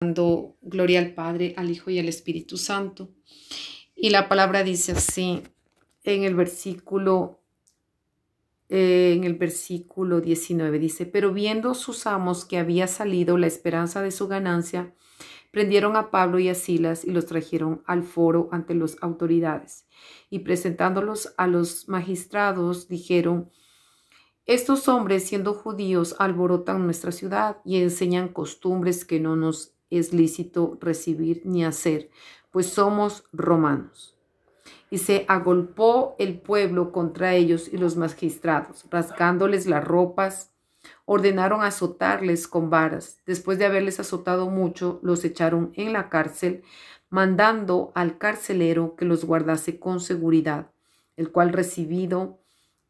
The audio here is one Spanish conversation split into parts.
dando gloria al Padre, al Hijo y al Espíritu Santo. Y la palabra dice así en el versículo eh, en el versículo 19 dice, pero viendo sus amos que había salido la esperanza de su ganancia, prendieron a Pablo y a Silas y los trajeron al foro ante las autoridades. Y presentándolos a los magistrados, dijeron, estos hombres, siendo judíos, alborotan nuestra ciudad y enseñan costumbres que no nos es lícito recibir ni hacer, pues somos romanos. Y se agolpó el pueblo contra ellos y los magistrados, rasgándoles las ropas, ordenaron azotarles con varas. Después de haberles azotado mucho, los echaron en la cárcel, mandando al carcelero que los guardase con seguridad, el cual recibido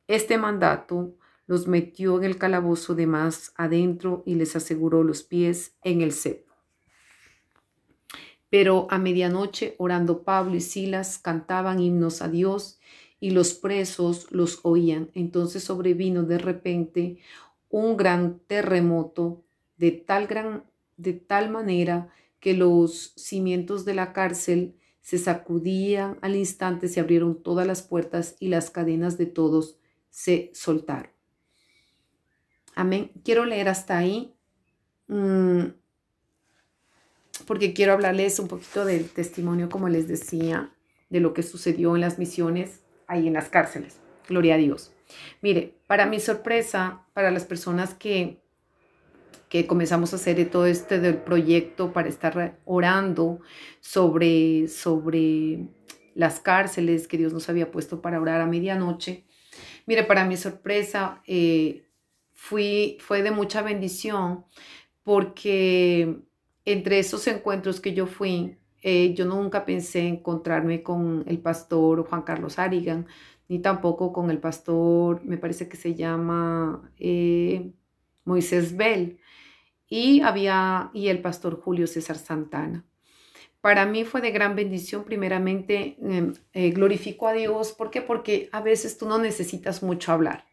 este mandato, los metió en el calabozo de más adentro y les aseguró los pies en el set pero a medianoche, orando Pablo y Silas, cantaban himnos a Dios y los presos los oían. Entonces sobrevino de repente un gran terremoto de tal, gran, de tal manera que los cimientos de la cárcel se sacudían al instante, se abrieron todas las puertas y las cadenas de todos se soltaron. Amén. Quiero leer hasta ahí. Mm, porque quiero hablarles un poquito del testimonio, como les decía, de lo que sucedió en las misiones ahí en las cárceles. Gloria a Dios. Mire, para mi sorpresa, para las personas que, que comenzamos a hacer todo este del proyecto para estar orando sobre, sobre las cárceles que Dios nos había puesto para orar a medianoche, mire, para mi sorpresa, eh, fui, fue de mucha bendición porque entre esos encuentros que yo fui, eh, yo nunca pensé encontrarme con el pastor Juan Carlos Arigan, ni tampoco con el pastor, me parece que se llama eh, Moisés Bell, y había, y el pastor Julio César Santana. Para mí fue de gran bendición, primeramente em, eh, glorifico a Dios, ¿por qué? Porque a veces tú no necesitas mucho hablar,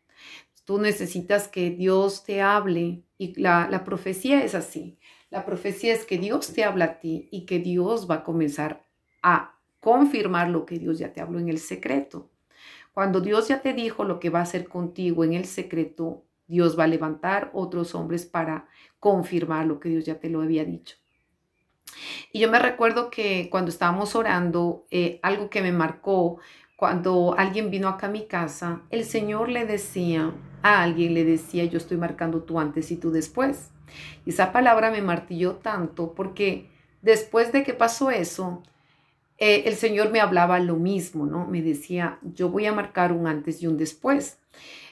tú necesitas que Dios te hable y la, la profecía es así. La profecía es que Dios te habla a ti y que Dios va a comenzar a confirmar lo que Dios ya te habló en el secreto. Cuando Dios ya te dijo lo que va a hacer contigo en el secreto, Dios va a levantar otros hombres para confirmar lo que Dios ya te lo había dicho. Y yo me recuerdo que cuando estábamos orando, eh, algo que me marcó, cuando alguien vino acá a mi casa, el Señor le decía, a alguien le decía, yo estoy marcando tú antes y tú después. Y esa palabra me martilló tanto porque después de que pasó eso, eh, el Señor me hablaba lo mismo, ¿no? Me decía, yo voy a marcar un antes y un después.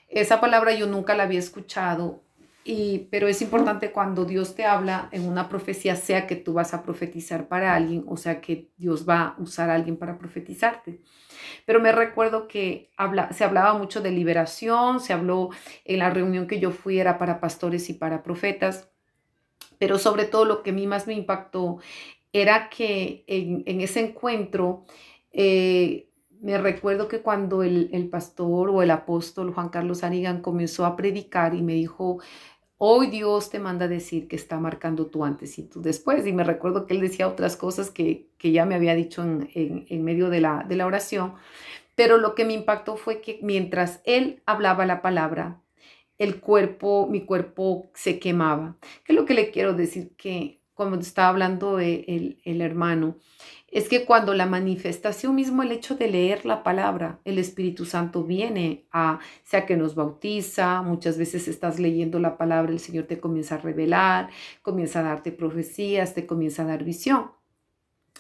Esa palabra yo nunca la había escuchado, y, pero es importante cuando Dios te habla en una profecía, sea que tú vas a profetizar para alguien o sea que Dios va a usar a alguien para profetizarte pero me recuerdo que habla, se hablaba mucho de liberación, se habló en la reunión que yo fui era para pastores y para profetas, pero sobre todo lo que a mí más me impactó era que en, ese encuentro, eh, me recuerdo que cuando el, el pastor o el apóstol Juan Carlos Arigan comenzó a predicar y me dijo, Hoy Dios te manda a decir que está marcando tu antes y tu después. Y me recuerdo que él decía otras cosas que, ya me había dicho en, medio de la, de la oración. Pero lo que me impactó fue que mientras él hablaba la palabra, el cuerpo, mi cuerpo se quemaba. ¿Qué es lo que le quiero decir? Que como estaba hablando el, el hermano, es que cuando la manifestación mismo, el hecho de leer la palabra, el Espíritu Santo viene a, sea que nos bautiza, muchas veces estás leyendo la palabra, el Señor te comienza a revelar, comienza a darte profecías, te comienza a dar visión.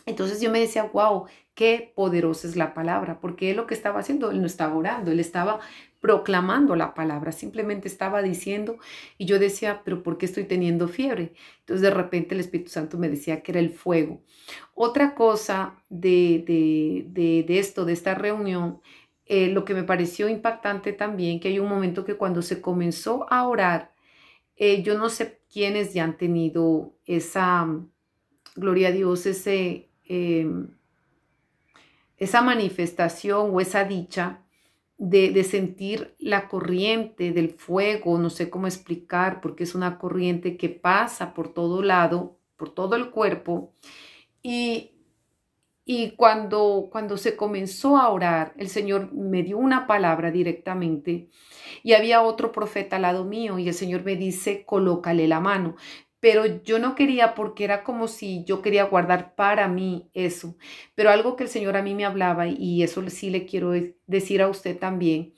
Entonces yo me decía, wow, Qué poderosa es la palabra, porque él lo que estaba haciendo, él no estaba orando, él estaba proclamando la palabra, simplemente estaba diciendo y yo decía, pero ¿por qué estoy teniendo fiebre? Entonces de repente el Espíritu Santo me decía que era el fuego. Otra cosa de, esto, de esta reunión, eh, lo que me pareció impactante también, que hay un momento que cuando se comenzó a orar, eh, yo no sé quiénes ya han tenido esa, mm, gloria a Dios, ese... Em, esa manifestación o esa dicha de, sentir la corriente del fuego, no sé cómo explicar, porque es una corriente que pasa por todo lado, por todo el cuerpo. Y, y cuando, cuando se comenzó a orar, el Señor me dio una palabra directamente y había otro profeta al lado mío y el Señor me dice, colócale la mano pero yo no quería porque era como si yo quería guardar para mí eso. Pero algo que el Señor a mí me hablaba y eso sí le quiero decir a usted también,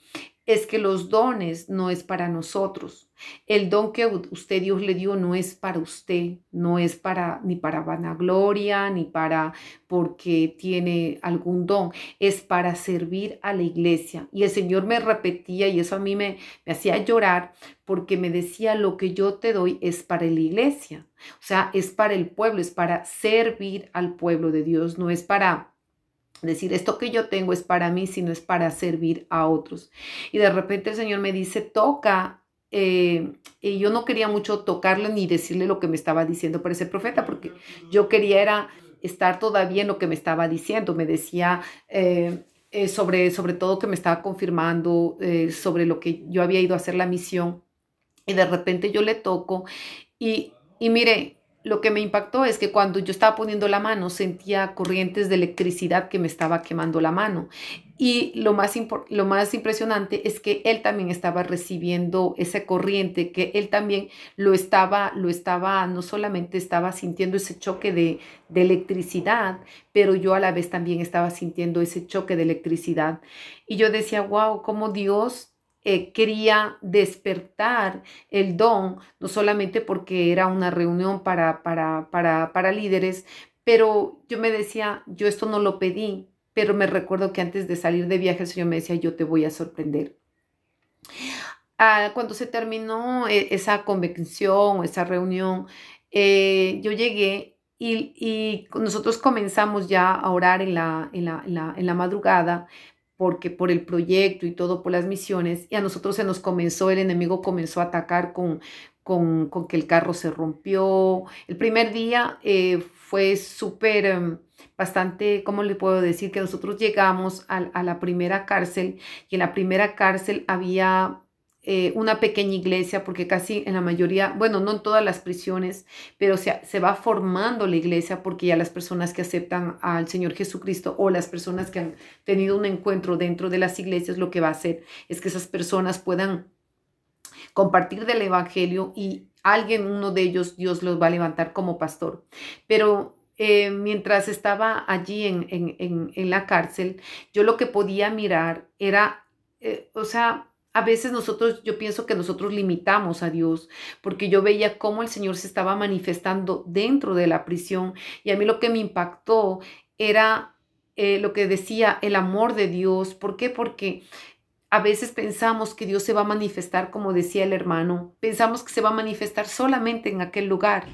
es que los dones no es para nosotros. El don que usted Dios le dio no es para usted, no es para ni para vanagloria, ni para porque tiene algún don, es para servir a la iglesia. Y el Señor me repetía y eso a mí me, me hacía llorar porque me decía, lo que yo te doy es para la iglesia, o sea, es para el pueblo, es para servir al pueblo de Dios, no es para Decir, esto que yo tengo es para mí, sino es para servir a otros. Y de repente el Señor me dice, toca eh, y yo no quería mucho tocarle ni decirle lo que me estaba diciendo para ese profeta, porque yo quería era estar todavía en lo que me estaba diciendo. Me decía eh, eh, sobre, sobre todo que me estaba confirmando sobre lo que yo había ido a hacer la misión. Y de repente yo le toco y, y mire, lo que me impactó es que cuando yo estaba poniendo la mano sentía corrientes de electricidad que me estaba quemando la mano. Y lo más, lo más impresionante es que él también estaba recibiendo esa corriente, que él también lo estaba, lo estaba, no solamente estaba sintiendo ese choque de, de electricidad, pero yo a la vez también estaba sintiendo ese choque de electricidad. Y yo decía, wow, cómo Dios eh, quería despertar el don, no solamente porque era una reunión para, para, líderes, pero yo me decía, yo esto no lo pedí, pero me recuerdo que antes de salir de viaje el Señor me decía, yo te voy a sorprender. Ah, cuando se terminó e, esa convención esa reunión, eh, yo llegué y, nosotros comenzamos ya a orar en la, en la, en la madrugada, porque por el proyecto y todo, por las misiones, y a nosotros se nos comenzó, el enemigo comenzó a atacar con, con, que el carro se rompió. El primer día eh, fue súper, mm, bastante, ¿cómo le puedo decir? Que nosotros llegamos a, a la primera cárcel y en la primera cárcel había eh, una pequeña iglesia, porque casi en la mayoría, bueno, no en todas las prisiones, pero se, se va formando la iglesia porque ya las personas que aceptan al Señor Jesucristo o las personas que han tenido un encuentro dentro de las iglesias, lo que va a hacer es que esas personas puedan compartir del Evangelio y alguien, uno de ellos, Dios los va a levantar como pastor. Pero eh, mientras estaba allí en, en, en, la cárcel, yo lo que podía mirar era, eh, o sea, a veces nosotros, yo pienso que nosotros limitamos a Dios, porque yo veía cómo el Señor se estaba manifestando dentro de la prisión y a mí lo que me impactó era eh, lo que decía el amor de Dios. ¿Por qué? Porque a veces pensamos que Dios se va a manifestar, como decía el hermano, pensamos que se va a manifestar solamente en aquel lugar,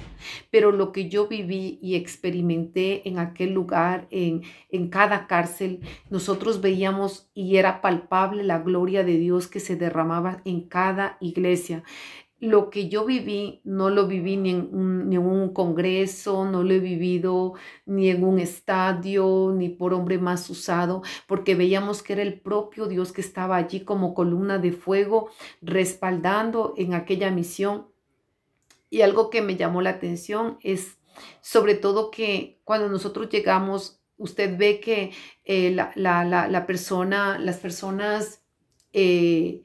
pero lo que yo viví y experimenté en aquel lugar, en, cada cárcel, nosotros veíamos y era palpable la gloria de Dios que se derramaba en cada iglesia lo que yo viví no lo viví ni en, un, congreso, no lo he vivido ni en un estadio, ni por hombre más usado, porque veíamos que era el propio Dios que estaba allí como columna de fuego, respaldando en aquella misión. Y algo que me llamó la atención es sobre todo que cuando nosotros llegamos, usted ve que eh, la, persona, las personas... Eh,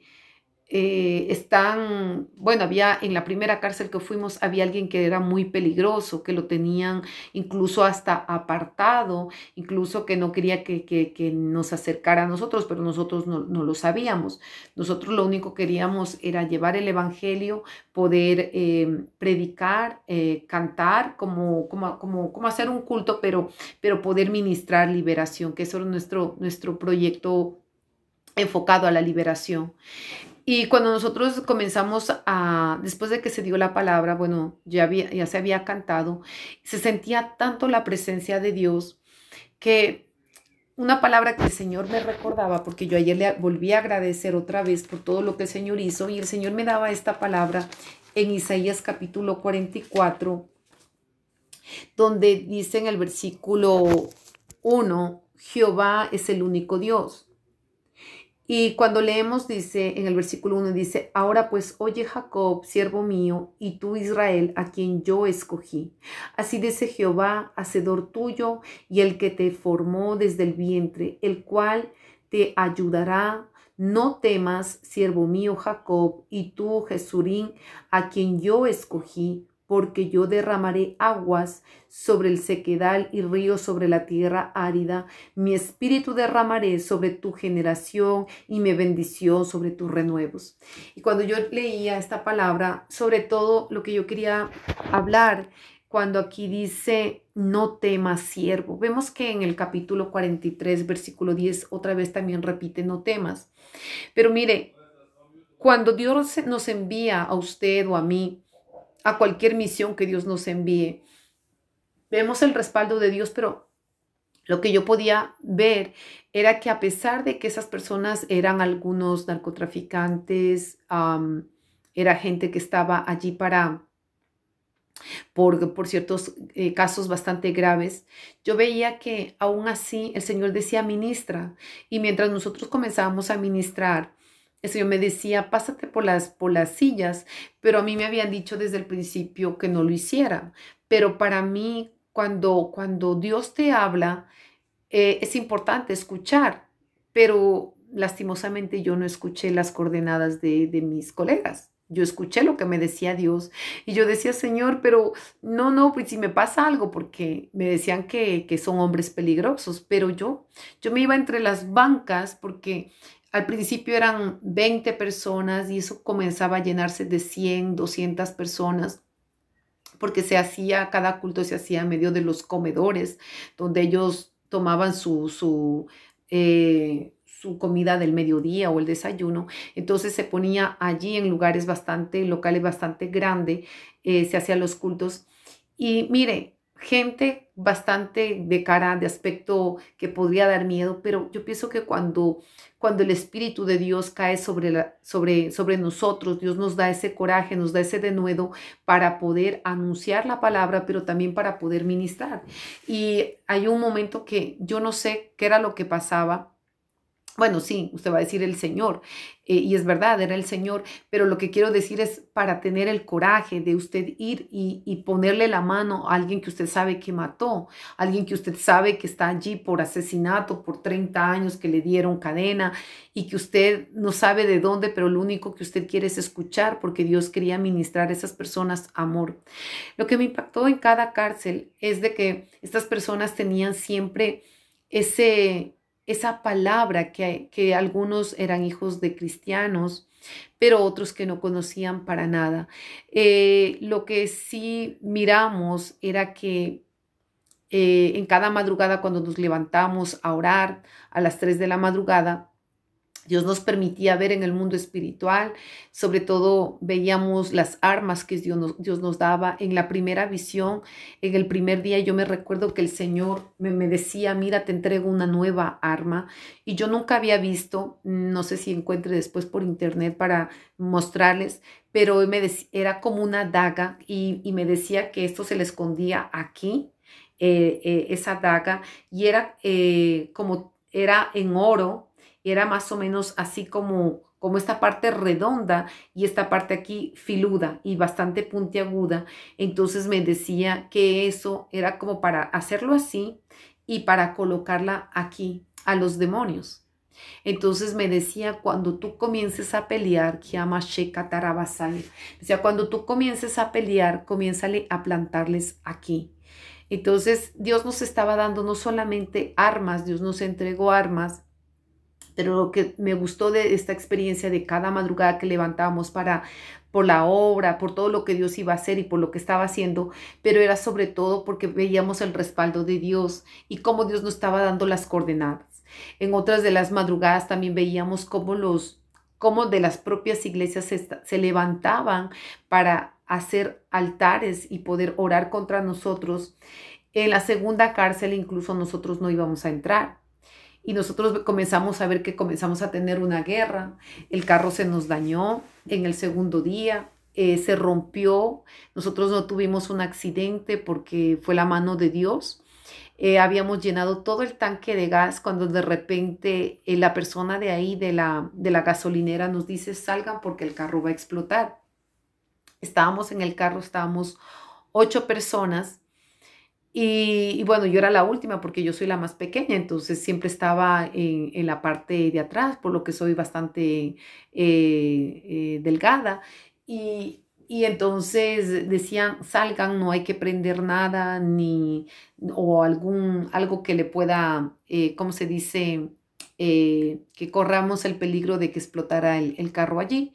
eh, están, bueno, había en la primera cárcel que fuimos, había alguien que era muy peligroso, que lo tenían incluso hasta apartado, incluso que no quería que, nos acercara a nosotros, pero nosotros no, lo sabíamos. Nosotros lo único que queríamos era llevar el Evangelio, poder eh, predicar, eh, cantar, como, como, como, hacer un culto, pero, pero poder ministrar liberación, que eso era nuestro, nuestro proyecto enfocado a la liberación. Y cuando nosotros comenzamos a, después de que se dio la palabra, bueno, ya, ya se había cantado, se sentía tanto la presencia de Dios que una palabra que el Señor me recordaba, porque yo ayer le volví a agradecer otra vez por todo lo que el Señor hizo, y el Señor me daba esta palabra en Isaías capítulo 44, donde dice en el versículo 1, Jehová es el único Dios y cuando leemos, dice en el versículo 1, dice, ahora pues oye Jacob, siervo mío, y tú Israel, a quien yo escogí. Así dice Jehová, hacedor tuyo, y el que te formó desde el vientre, el cual te ayudará. No temas, siervo mío Jacob, y tú Jesurín, a quien yo escogí, porque yo derramaré aguas sobre el sequedal y ríos sobre la tierra árida. Mi espíritu derramaré sobre tu generación y me bendición sobre tus renuevos. Y cuando yo leía esta palabra, sobre todo lo que yo quería hablar, cuando aquí dice, no temas siervo. Vemos que en el capítulo 43, versículo 10, otra vez también repite, no temas. Pero mire, cuando Dios nos envía a usted o a mí, a cualquier misión que Dios nos envíe. Vemos el respaldo de Dios, pero lo que yo podía ver era que a pesar de que esas personas eran algunos narcotraficantes, era gente que estaba allí para, por, ciertos eh, casos bastante graves, yo veía que aún así el Señor decía ministra. Y mientras nosotros comenzábamos a ministrar, el Señor me decía, pásate por las, por las sillas, pero a mí me habían dicho desde el principio que no lo hiciera. Pero para mí, cuando, cuando Dios te habla, eh, es importante escuchar, pero lastimosamente yo no escuché las coordenadas de, de mis colegas. Yo escuché lo que me decía Dios y yo decía, Señor, pero no, no, pues si me pasa algo, porque me decían que, que son hombres peligrosos, pero yo, yo me iba entre las bancas porque al principio eran 20 personas y eso comenzaba a llenarse de 100, 200 personas, porque se hacía, cada culto se hacía en medio de los comedores, donde ellos tomaban su, eh, su, comida del mediodía o el desayuno. Entonces se ponía allí en lugares bastante, locales bastante grandes, eh, se hacían los cultos. Y mire, gente bastante de cara, de aspecto que podría dar miedo, pero yo pienso que cuando, cuando el Espíritu de Dios cae sobre, la, sobre, sobre nosotros, Dios nos da ese coraje, nos da ese denuedo para poder anunciar la palabra, pero también para poder ministrar. Y hay un momento que yo no sé qué era lo que pasaba, bueno, sí, usted va a decir el Señor, eh, y es verdad, era el Señor, pero lo que quiero decir es para tener el coraje de usted ir y, y, ponerle la mano a alguien que usted sabe que mató, alguien que usted sabe que está allí por asesinato, por 30 años, que le dieron cadena y que usted no sabe de dónde, pero lo único que usted quiere es escuchar porque Dios quería ministrar a esas personas amor. Lo que me impactó en cada cárcel es de que estas personas tenían siempre ese esa palabra que, que algunos eran hijos de cristianos, pero otros que no conocían para nada. Eh, lo que sí miramos era que eh, en cada madrugada cuando nos levantamos a orar a las 3 de la madrugada, Dios nos permitía ver en el mundo espiritual, sobre todo veíamos las armas que Dios nos, Dios nos daba. En la primera visión, en el primer día, yo me recuerdo que el Señor me, decía, mira, te entrego una nueva arma. Y yo nunca había visto, no sé si encuentre después por internet para mostrarles, pero me era como una daga y, me decía que esto se le escondía aquí, eh, eh, esa daga, y era eh, como, era en oro era más o menos así como como esta parte redonda y esta parte aquí filuda y bastante puntiaguda. Entonces me decía que eso era como para hacerlo así y para colocarla aquí a los demonios. Entonces me decía, cuando tú comiences a pelear, Decía, cuando tú comiences a pelear, comiénzale a plantarles aquí. Entonces Dios nos estaba dando no solamente armas, Dios nos entregó armas, pero lo que me gustó de esta experiencia de cada madrugada que levantábamos para por la obra, por todo lo que Dios iba a hacer y por lo que estaba haciendo, pero era sobre todo porque veíamos el respaldo de Dios y cómo Dios nos estaba dando las coordenadas. En otras de las madrugadas también veíamos cómo los cómo de las propias iglesias se levantaban para hacer altares y poder orar contra nosotros. En la segunda cárcel incluso nosotros no íbamos a entrar y nosotros comenzamos a ver que comenzamos a tener una guerra, el carro se nos dañó en el segundo día, eh, se rompió, nosotros no tuvimos un accidente porque fue la mano de Dios. Eh, habíamos llenado todo el tanque de gas cuando de repente eh, la persona de ahí, de la, de la gasolinera, nos dice salgan porque el carro va a explotar. Estábamos en el carro, estábamos ocho personas y, bueno, yo era la última porque yo soy la más pequeña, entonces siempre estaba en, la parte de atrás, por lo que soy bastante eh, eh, delgada. Y, entonces decían, salgan, no hay que prender nada, ni, o algún, algo que le pueda, como eh, ¿cómo se dice? que corramos el peligro de que explotara el carro allí.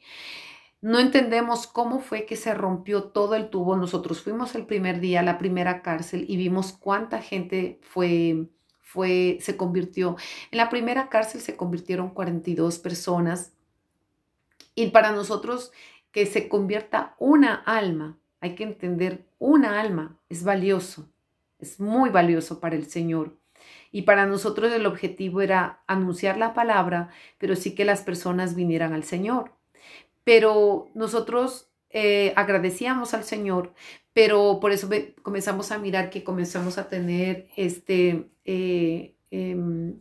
No entendemos cómo fue que se rompió todo el tubo. Nosotros fuimos el primer día a la primera cárcel y vimos cuánta gente fue, fue, se convirtió. En la primera cárcel se convirtieron 42 personas. Y para nosotros que se convierta una alma, hay que entender, una alma es valioso, es muy valioso para el Señor. Y para nosotros el objetivo era anunciar la palabra, pero sí que las personas vinieran al Señor pero nosotros eh, agradecíamos al Señor, pero por eso comenzamos a mirar que comenzamos a tener este... Eh, em,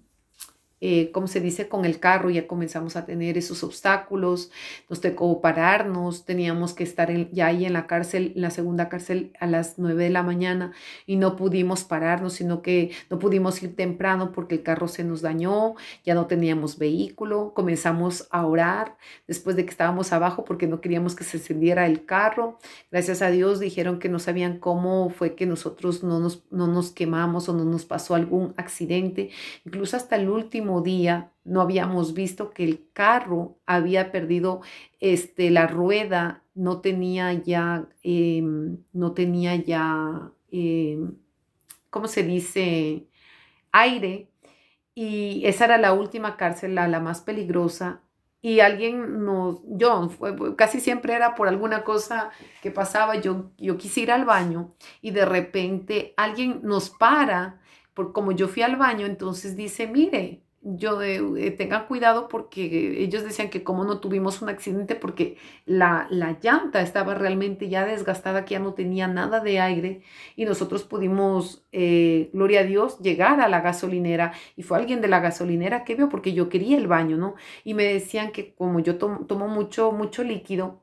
eh, como se dice, con el carro ya comenzamos a tener esos obstáculos, nos tocó pararnos, teníamos que estar ya ahí en la cárcel, en la segunda cárcel a las 9 de la mañana y no pudimos pararnos, sino que no pudimos ir temprano porque el carro se nos dañó, ya no teníamos vehículo, comenzamos a orar después de que estábamos abajo porque no queríamos que se encendiera el carro. Gracias a Dios dijeron que no sabían cómo fue que nosotros no nos, no nos quemamos o no nos pasó algún accidente, incluso hasta el último día no habíamos visto que el carro había perdido este, la rueda, no tenía ya, em, no tenía ya, eh, ¿cómo se dice? Aire. Y esa era la última cárcel, la, más peligrosa. Y alguien nos, yo casi siempre era por alguna cosa que pasaba, yo, yo quise ir al baño y de repente alguien nos para, por, como yo fui al baño, entonces dice, mire, yo eh, tengan cuidado porque ellos decían que como no tuvimos un accidente porque la, llanta estaba realmente ya desgastada, que ya no tenía nada de aire y nosotros pudimos, eh, gloria a Dios, llegar a la gasolinera y fue alguien de la gasolinera que vio porque yo quería el baño, ¿no? Y me decían que como yo tomo mucho, mucho líquido,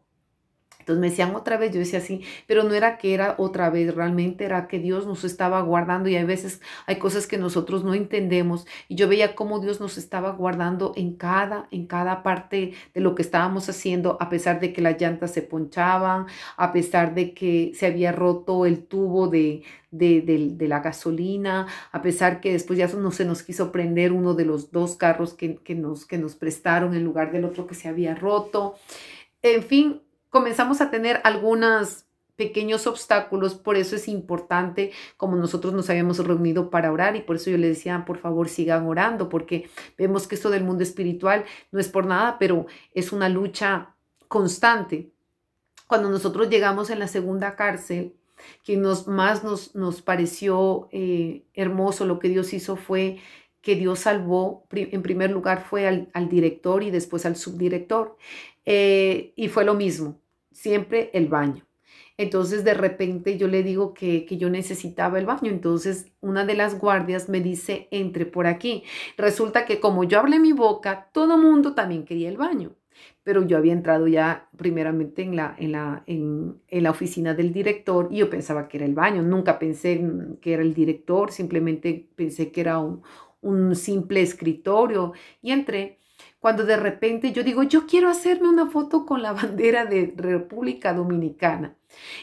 me decían otra vez, yo decía así, pero no era que era otra vez, realmente era que Dios nos estaba guardando y hay veces hay cosas que nosotros no entendemos y yo veía cómo Dios nos estaba guardando en cada en cada parte de lo que estábamos haciendo a pesar de que las llantas se ponchaban, a pesar de que se había roto el tubo de, de, la gasolina, a pesar que después ya no se nos quiso prender uno de los dos carros que, que, nos, que nos prestaron en lugar del otro que se había roto. En fin, comenzamos a tener algunos pequeños obstáculos, por eso es importante como nosotros nos habíamos reunido para orar y por eso yo le decía, ah, por favor, sigan orando, porque vemos que esto del mundo espiritual no es por nada, pero es una lucha constante. Cuando nosotros llegamos en la segunda cárcel, que nos, más nos, nos pareció eh, hermoso lo que Dios hizo fue que Dios salvó, en primer lugar fue al, director y después al subdirector. Eh, y fue lo mismo siempre el baño. Entonces de repente yo le digo que, yo necesitaba el baño. Entonces una de las guardias me dice, entre por aquí. Resulta que como yo hablé mi boca, todo mundo también quería el baño. Pero yo había entrado ya primeramente en la, en la, en, la oficina del director y yo pensaba que era el baño. Nunca pensé que era el director, simplemente pensé que era un, un simple escritorio y entré cuando de repente yo digo, yo quiero hacerme una foto con la bandera de República Dominicana.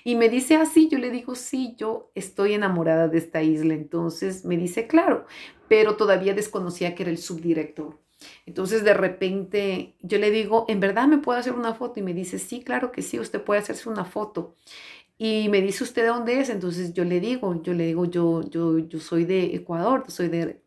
Y me dice así, ah, yo le digo, sí, yo estoy enamorada de esta isla. Entonces me dice, claro, pero todavía desconocía que era el subdirector. Entonces de repente yo le digo, ¿en verdad me puedo hacer una foto? Y me dice, sí, claro que sí, usted puede hacerse una foto. Y me dice, ¿usted dónde es? Entonces yo le digo, yo le digo, yo, yo, yo soy de Ecuador, soy de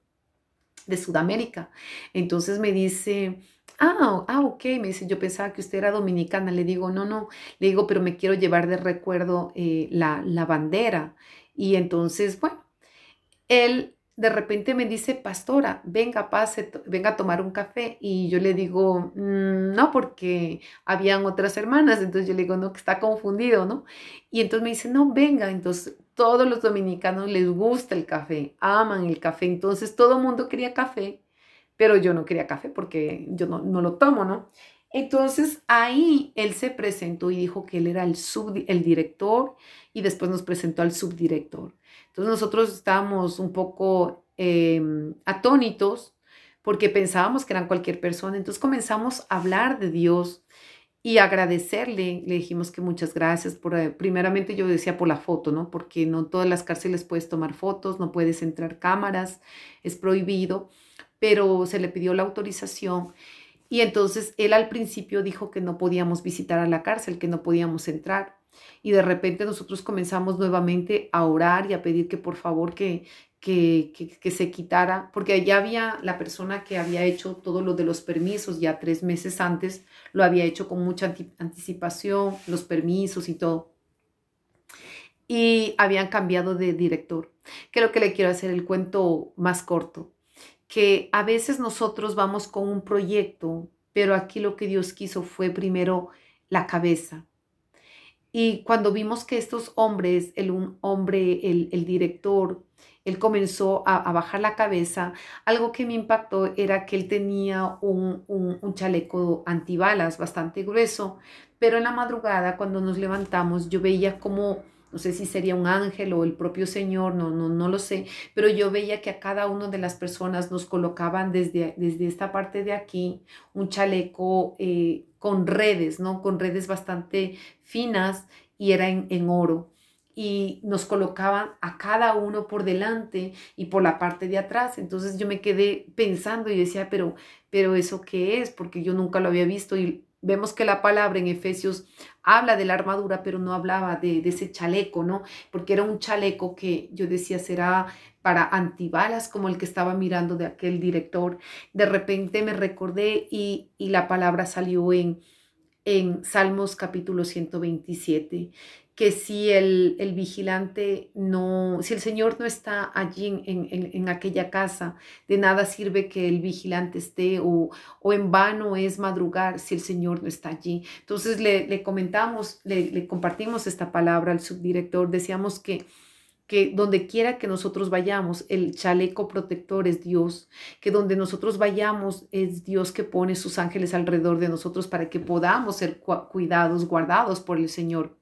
de Sudamérica. Entonces me dice, ah, ah, ok, me dice, yo pensaba que usted era dominicana. Le digo, no, no, le digo, pero me quiero llevar de recuerdo eh, la, bandera. Y entonces, bueno, él de repente me dice, pastora, venga, pase, venga a tomar un café. Y yo le digo, mm, no, porque habían otras hermanas. Entonces yo le digo, no, que está confundido, ¿no? Y entonces me dice, no, venga. Entonces todos los dominicanos les gusta el café, aman el café, entonces todo el mundo quería café, pero yo no quería café porque yo no, lo tomo, ¿no? Entonces ahí él se presentó y dijo que él era el, sub, el director y después nos presentó al subdirector. Entonces nosotros estábamos un poco em, atónitos porque pensábamos que eran cualquier persona. Entonces comenzamos a hablar de Dios y agradecerle, le dijimos que muchas gracias por, eh, primeramente yo decía por la foto, ¿no? Porque no todas las cárceles puedes tomar fotos, no puedes entrar cámaras, es prohibido, pero se le pidió la autorización y entonces él al principio dijo que no podíamos visitar a la cárcel, que no podíamos entrar. Y de repente nosotros comenzamos nuevamente a orar y a pedir que por favor que, que, se quitara, porque ya había la persona que había hecho todo lo de los permisos, ya tres meses antes, lo había hecho con mucha anticipación, los permisos y todo. Y habían cambiado de director. Creo que le quiero hacer el cuento más corto, que a veces nosotros vamos con un proyecto, pero aquí lo que Dios quiso fue primero la cabeza. Y cuando vimos que estos hombres, el un hombre, el, el director, él comenzó a, bajar la cabeza. Algo que me impactó era que él tenía un, chaleco antibalas bastante grueso, pero en la madrugada cuando nos levantamos yo veía como, no sé si sería un ángel o el propio Señor, no, no, no lo sé, pero yo veía que a cada una de las personas nos colocaban desde, desde esta parte de aquí un chaleco eh, con redes, ¿no? Con redes bastante finas y era en, en oro y nos colocaban a cada uno por delante y por la parte de atrás. Entonces yo me quedé pensando y decía, pero, pero eso qué es, porque yo nunca lo había visto y vemos que la palabra en Efesios habla de la armadura, pero no hablaba de, ese chaleco, ¿no? Porque era un chaleco que yo decía será para antibalas, como el que estaba mirando de aquel director. De repente me recordé y, la palabra salió en, en Salmos capítulo 127 que si el, vigilante no, si el Señor no está allí en, en, aquella casa, de nada sirve que el vigilante esté o, en vano es madrugar si el Señor no está allí. Entonces le, comentamos, le, compartimos esta palabra al subdirector, decíamos que que donde quiera que nosotros vayamos, el chaleco protector es Dios, que donde nosotros vayamos es Dios que pone sus ángeles alrededor de nosotros para que podamos ser cuidados, guardados por el Señor.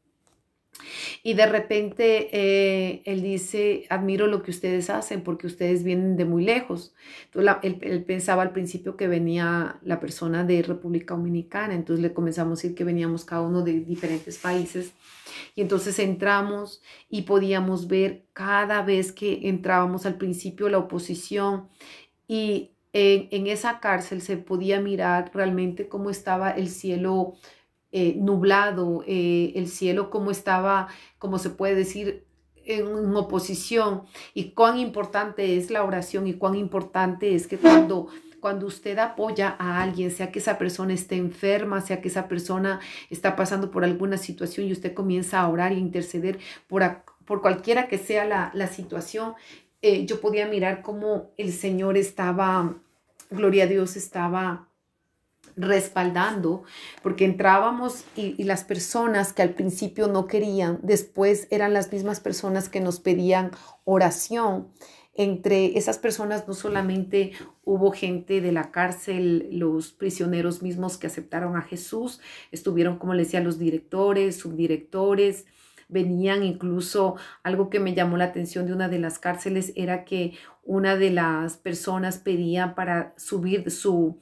Y de repente eh, él dice, admiro lo que ustedes hacen porque ustedes vienen de muy lejos. Entonces él, pensaba al principio que venía la persona de República Dominicana, entonces le comenzamos a decir que veníamos cada uno de diferentes países. Y entonces entramos y podíamos ver cada vez que entrábamos al principio la oposición y en, en esa cárcel se podía mirar realmente cómo estaba el cielo eh, nublado, eh, el cielo como estaba, como se puede decir, en, oposición y cuán importante es la oración y cuán importante es que cuando cuando usted apoya a alguien, sea que esa persona esté enferma, sea que esa persona está pasando por alguna situación y usted comienza a orar e interceder por, por cualquiera que sea la, situación, eh, yo podía mirar cómo el Señor estaba, gloria a Dios, estaba respaldando, porque entrábamos y, las personas que al principio no querían, después eran las mismas personas que nos pedían oración. Entre esas personas no solamente hubo gente de la cárcel, los prisioneros mismos que aceptaron a Jesús, estuvieron, como les decía, los directores, subdirectores, venían incluso algo que me llamó la atención de una de las cárceles era que una de las personas pedía para subir su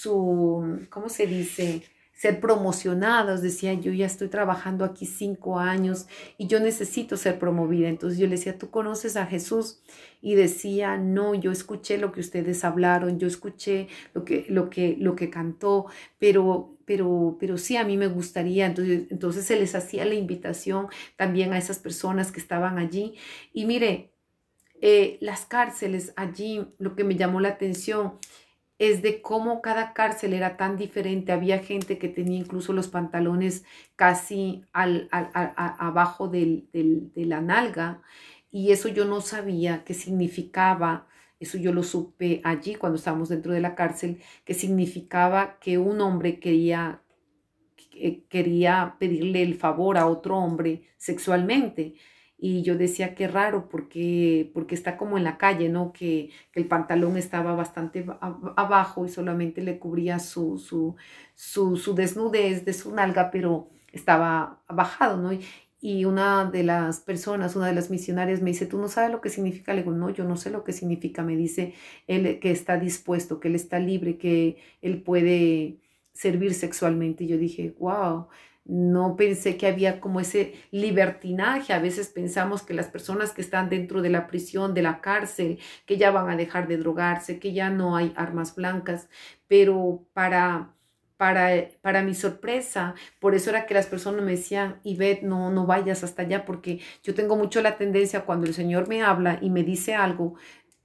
su, ¿cómo se dice? ser promocionados. Decía, yo ya estoy trabajando aquí cinco años y yo necesito ser promovida. Entonces yo le decía, ¿tú conoces a Jesús? Y decía, no, yo escuché lo que ustedes hablaron, yo escuché lo que, lo que, lo que cantó, pero... Pero, pero sí, a mí me gustaría. Entonces, entonces se les hacía la invitación también a esas personas que estaban allí. Y mire, eh, las cárceles allí, lo que me llamó la atención es de cómo cada cárcel era tan diferente. Había gente que tenía incluso los pantalones casi al, abajo del, de la nalga y eso yo no sabía qué significaba. Eso yo lo supe allí cuando estábamos dentro de la cárcel, que significaba que un hombre quería, eh, quería pedirle el favor a otro hombre sexualmente y yo decía, qué raro, porque, porque está como en la calle, ¿no? Que, el pantalón estaba bastante abajo y solamente le cubría su, su, su, su, desnudez de su nalga, pero estaba bajado, ¿no? Y, y una de las personas, una de las misionarias me dice, ¿tú no sabes lo que significa? Le digo, no, yo no sé lo que significa. Me dice él que está dispuesto, que él está libre, que él puede servir sexualmente. Y yo dije, wow. No pensé que había como ese libertinaje. A veces pensamos que las personas que están dentro de la prisión, de la cárcel, que ya van a dejar de drogarse, que ya no hay armas blancas, pero para para, para, mi sorpresa. Por eso era que las personas me decían, Ivette, no, no vayas hasta allá, porque yo tengo mucho la tendencia cuando el Señor me habla y me dice algo,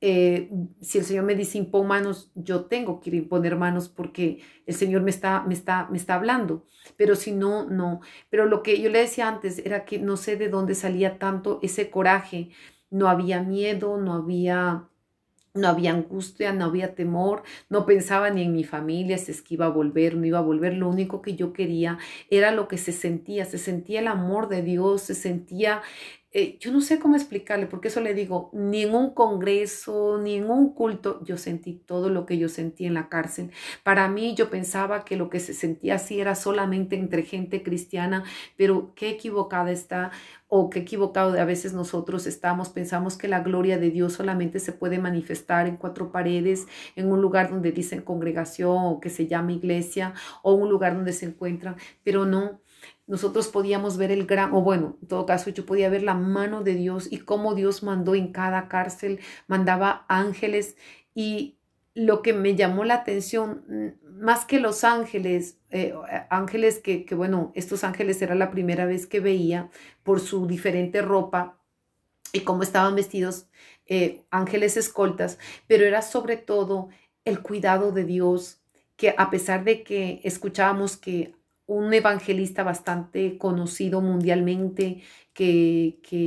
eh, si el Señor me dice impon manos, yo tengo que imponer manos porque el Señor me está, me está, me está hablando. Pero si no, no. Pero lo que yo le decía antes era que no sé de dónde salía tanto ese coraje. No había miedo, no había no había angustia, no había temor, no pensaba ni en mi familia, si es que iba a volver, no iba a volver. Lo único que yo quería era lo que se sentía, se sentía el amor de Dios, se sentía eh, yo no sé cómo explicarle, porque eso le digo, ni en un congreso, ni en un culto, yo sentí todo lo que yo sentí en la cárcel. Para mí yo pensaba que lo que se sentía así era solamente entre gente cristiana, pero qué equivocada está o qué equivocado a veces nosotros estamos, pensamos que la gloria de Dios solamente se puede manifestar en cuatro paredes, en un lugar donde dicen congregación o que se llama iglesia o un lugar donde se encuentran, pero no, nosotros podíamos ver el gran, o bueno, en todo caso yo podía ver la mano de Dios y cómo Dios mandó en cada cárcel, mandaba ángeles y lo que me llamó la atención, mm, más que los ángeles, eh, ángeles que, bueno, estos ángeles era la primera vez que veía por su diferente ropa y cómo estaban vestidos, eh, ángeles escoltas, pero era sobre todo el cuidado de Dios, que a pesar de que escuchábamos que un evangelista bastante conocido mundialmente que, que,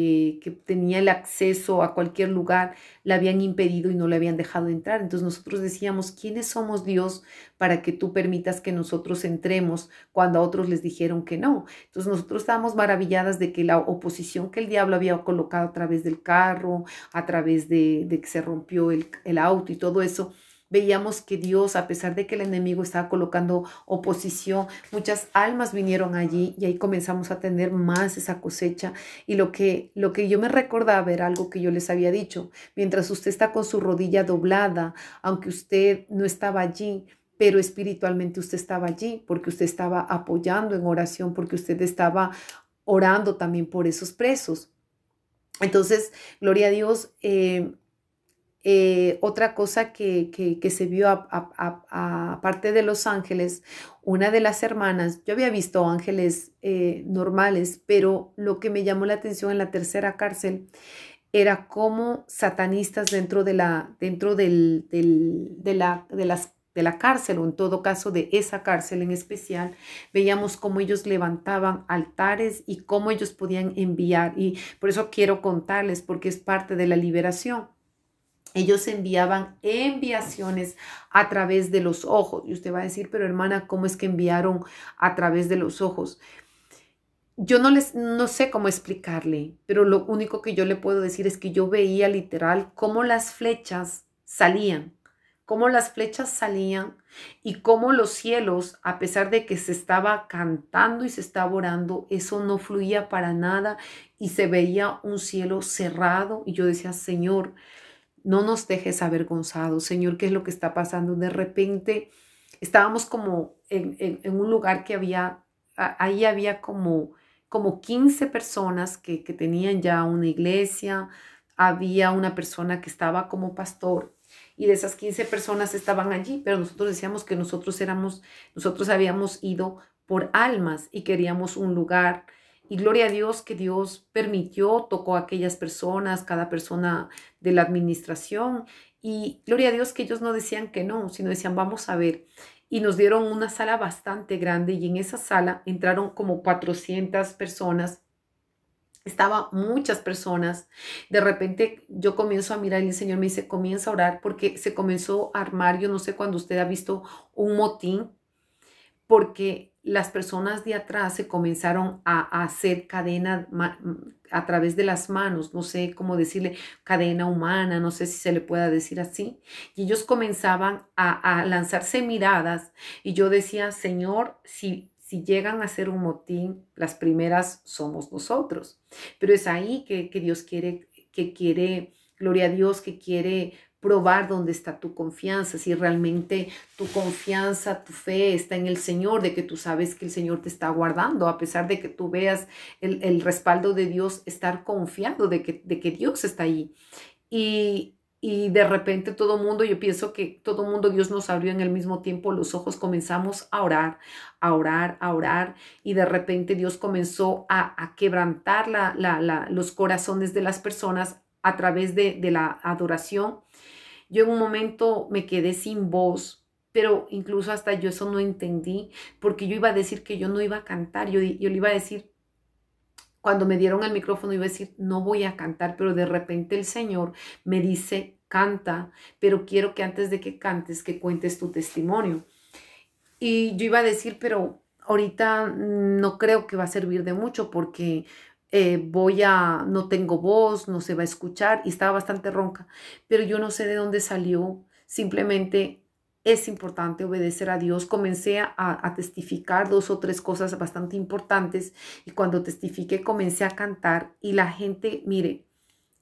tenía el acceso a cualquier lugar, le habían impedido y no le habían dejado entrar. Entonces nosotros decíamos, ¿quiénes somos Dios para que tú permitas que nosotros entremos cuando a otros les dijeron que no? Entonces nosotros estábamos maravilladas de que la oposición que el diablo había colocado a través del carro, a través de, que se rompió el auto y todo eso, veíamos que Dios, a pesar de que el enemigo estaba colocando oposición, muchas almas vinieron allí y ahí comenzamos a tener más esa cosecha. Y lo que, lo que yo me recordaba era algo que yo les había dicho, mientras usted está con su rodilla doblada, aunque usted no estaba allí, pero espiritualmente usted estaba allí porque usted estaba apoyando en oración, porque usted estaba orando también por esos presos. Entonces, gloria a Dios, eh, eh, otra cosa que, se vio a aparte de los ángeles, una de las hermanas, yo había visto ángeles eh, normales, pero lo que me llamó la atención en la tercera cárcel era cómo satanistas dentro de la, dentro de, de de la cárcel o en todo caso de esa cárcel en especial, veíamos cómo ellos levantaban altares y cómo ellos podían enviar. Y por eso quiero contarles porque es parte de la liberación. Ellos enviaban enviaciones a través de los ojos. Y usted va a decir, pero hermana, ¿cómo es que enviaron a través de los ojos? Yo no les no sé cómo explicarle, pero lo único que yo le puedo decir es que yo veía literal cómo las flechas salían, cómo las flechas salían y cómo los cielos, a pesar de que se estaba cantando y se estaba orando, eso no fluía para nada y se veía un cielo cerrado y yo decía, "Señor, no nos dejes avergonzados, Señor, qué es lo que está pasando. De repente estábamos como en, un lugar que había, ahí había como, como 15 personas que, que tenían ya una iglesia, había una persona que estaba como pastor y de esas 15 personas estaban allí, pero nosotros decíamos que nosotros éramos, nosotros habíamos ido por almas y queríamos un lugar y gloria a Dios que Dios permitió, tocó a aquellas personas, cada persona de la administración. Y gloria a Dios que ellos no decían que no, sino decían, vamos a ver. Y nos dieron una sala bastante grande y en esa sala entraron como 400 personas. Estaba muchas personas. De repente yo comienzo a mirar y el Señor me dice, comienza a orar porque se comenzó a armar, yo no sé cuándo usted ha visto un motín, porque las personas de atrás se comenzaron a, hacer cadena a través de las manos, no sé cómo decirle, cadena humana, no sé si se le pueda decir así. Y ellos comenzaban a, lanzarse miradas y yo decía, Señor, si si llegan a ser un motín, las primeras somos nosotros. Pero es ahí que, que, Dios quiere, que quiere, gloria a Dios, que quiere probar dónde está tu confianza, si realmente tu confianza, tu fe está en el Señor, de que tú sabes que el Señor te está guardando, a pesar de que tú veas el, respaldo de Dios, estar confiado de que, Dios está ahí. Y, de repente todo mundo, yo pienso que todo mundo Dios nos abrió en el mismo tiempo los ojos, comenzamos a orar, a orar, a orar, y de repente Dios comenzó a, quebrantar la, los corazones de las personas a través de, de la adoración yo en un momento me quedé sin voz, pero incluso hasta yo eso no entendí, porque yo iba a decir que yo no iba a cantar, yo, yo le iba a decir, cuando me dieron el micrófono iba a decir, no voy a cantar, pero de repente el Señor me dice, canta, pero quiero que antes de que cantes, que cuentes tu testimonio. Y yo iba a decir, pero ahorita no creo que va a servir de mucho porque eh, voy a, no tengo voz, no se va a escuchar y estaba bastante ronca, pero yo no sé de dónde salió, simplemente es importante obedecer a Dios. Comencé a, a, testificar dos o tres cosas bastante importantes y cuando testifiqué comencé a cantar y la gente, mire,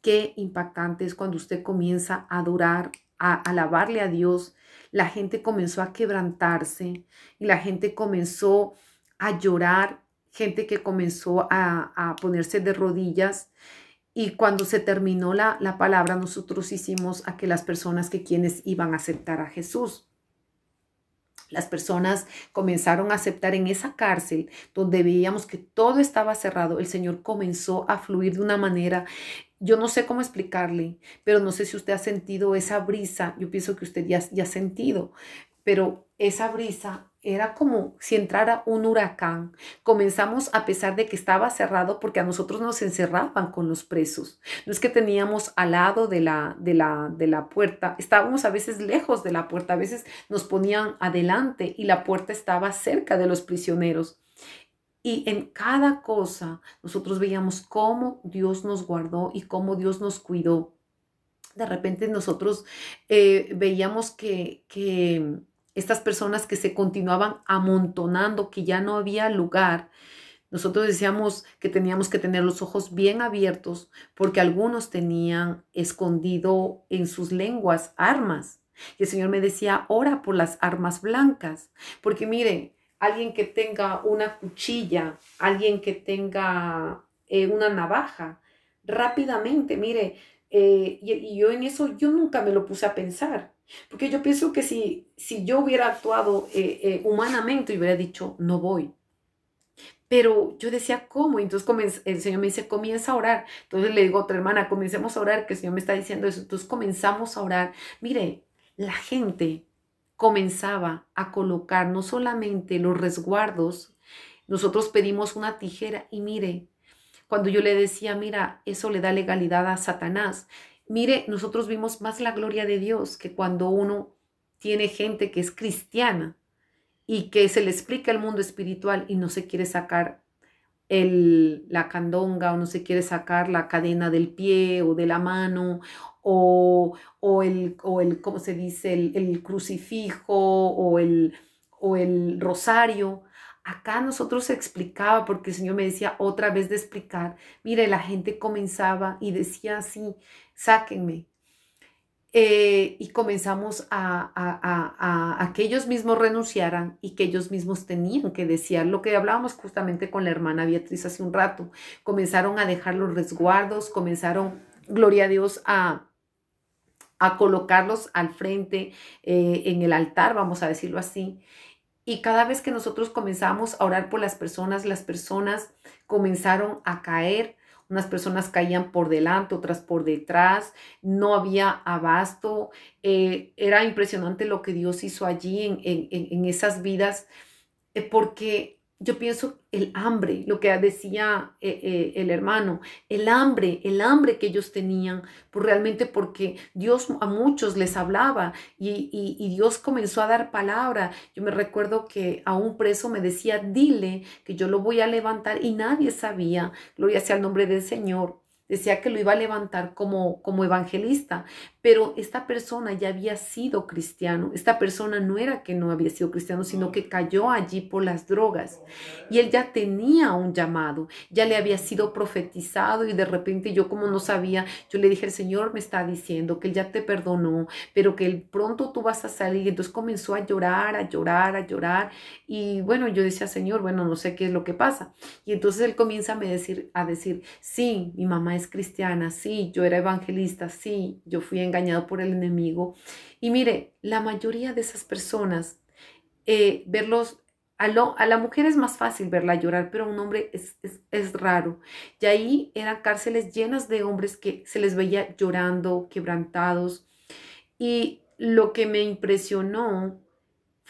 qué impactante es cuando usted comienza a adorar, a alabarle a Dios. La gente comenzó a quebrantarse y la gente comenzó a llorar gente que comenzó a, ponerse de rodillas y cuando se terminó la, palabra, nosotros hicimos a que las personas que quienes iban a aceptar a Jesús. Las personas comenzaron a aceptar en esa cárcel donde veíamos que todo estaba cerrado. El Señor comenzó a fluir de una manera, yo no sé cómo explicarle, pero no sé si usted ha sentido esa brisa. Yo pienso que usted ya, ya ha sentido, pero esa brisa era como si entrara un huracán. Comenzamos a pesar de que estaba cerrado porque a nosotros nos encerraban con los presos. No es que teníamos al lado de la, de la, de la puerta, estábamos a veces lejos de la puerta, a veces nos ponían adelante y la puerta estaba cerca de los prisioneros. Y en cada cosa nosotros veíamos cómo Dios nos guardó y cómo Dios nos cuidó. De repente nosotros eh, veíamos que, que estas personas que se continuaban amontonando, que ya no había lugar. Nosotros decíamos que teníamos que tener los ojos bien abiertos porque algunos tenían escondido en sus lenguas armas. Y el Señor me decía, ora por las armas blancas, porque mire, alguien que tenga una cuchilla, alguien que tenga eh, una navaja, rápidamente, mire, eh, y yo en eso yo nunca me lo puse a pensar, porque yo pienso que si, si yo hubiera actuado eh, eh, humanamente, y hubiera dicho, no voy. Pero yo decía, ¿cómo? Entonces el Señor me dice, comienza a orar. Entonces le digo a otra hermana, comencemos a orar, que el Señor me está diciendo eso. Entonces comenzamos a orar. Mire, la gente comenzaba a colocar no solamente los resguardos, nosotros pedimos una tijera y mire, cuando yo le decía, mira, eso le da legalidad a Satanás, Mire, nosotros vimos más la gloria de Dios que cuando uno tiene gente que es cristiana y que se le explica el mundo espiritual y no se quiere sacar el, la candonga o no se quiere sacar la cadena del pie o de la mano o, o el, o el, ¿cómo se dice? El, crucifijo o el, o el rosario. Acá nosotros se explicaba, porque el Señor me decía otra vez de explicar, mire, la gente comenzaba y decía así, sáquenme. Eh, y comenzamos a, a, a, que ellos mismos renunciaran y que ellos mismos tenían que desear lo que hablábamos justamente con la hermana Beatriz hace un rato. Comenzaron a dejar los resguardos, comenzaron, gloria a Dios, a, a colocarlos al frente eh, en el altar, vamos a decirlo así. Y cada vez que nosotros comenzamos a orar por las personas, las personas comenzaron a caer, unas personas caían por delante, otras por detrás, no había abasto, eh, era impresionante lo que Dios hizo allí en, esas vidas, eh, porque yo pienso el hambre, lo que decía eh, eh, el hermano, el hambre, el hambre que ellos tenían, pues realmente porque Dios a muchos les hablaba y, Dios comenzó a dar palabra. Yo me recuerdo que a un preso me decía, dile que yo lo voy a levantar y nadie sabía, gloria sea el nombre del Señor. Decía que lo iba a levantar como, como evangelista, pero esta persona ya había sido cristiano. Esta persona no era que no había sido cristiano, sino mm. que cayó allí por las drogas. Y él ya tenía un llamado, ya le había sido profetizado y de repente yo como no sabía, yo le dije, el Señor me está diciendo que él ya te perdonó, pero que él pronto tú vas a salir. Entonces comenzó a llorar, a llorar, a llorar. Y bueno, yo decía, Señor, bueno, no sé qué es lo que pasa. Y entonces él comienza a, me decir, a decir, sí, mi mamá es cristiana, sí, yo era evangelista, sí, yo fui engañado por el enemigo. Y mire, la mayoría de esas personas, eh, verlos, a, a, la mujer es más fácil verla llorar, pero un hombre es, es, es raro. Y ahí eran cárceles llenas de hombres que se les veía llorando, quebrantados. Y lo que me impresionó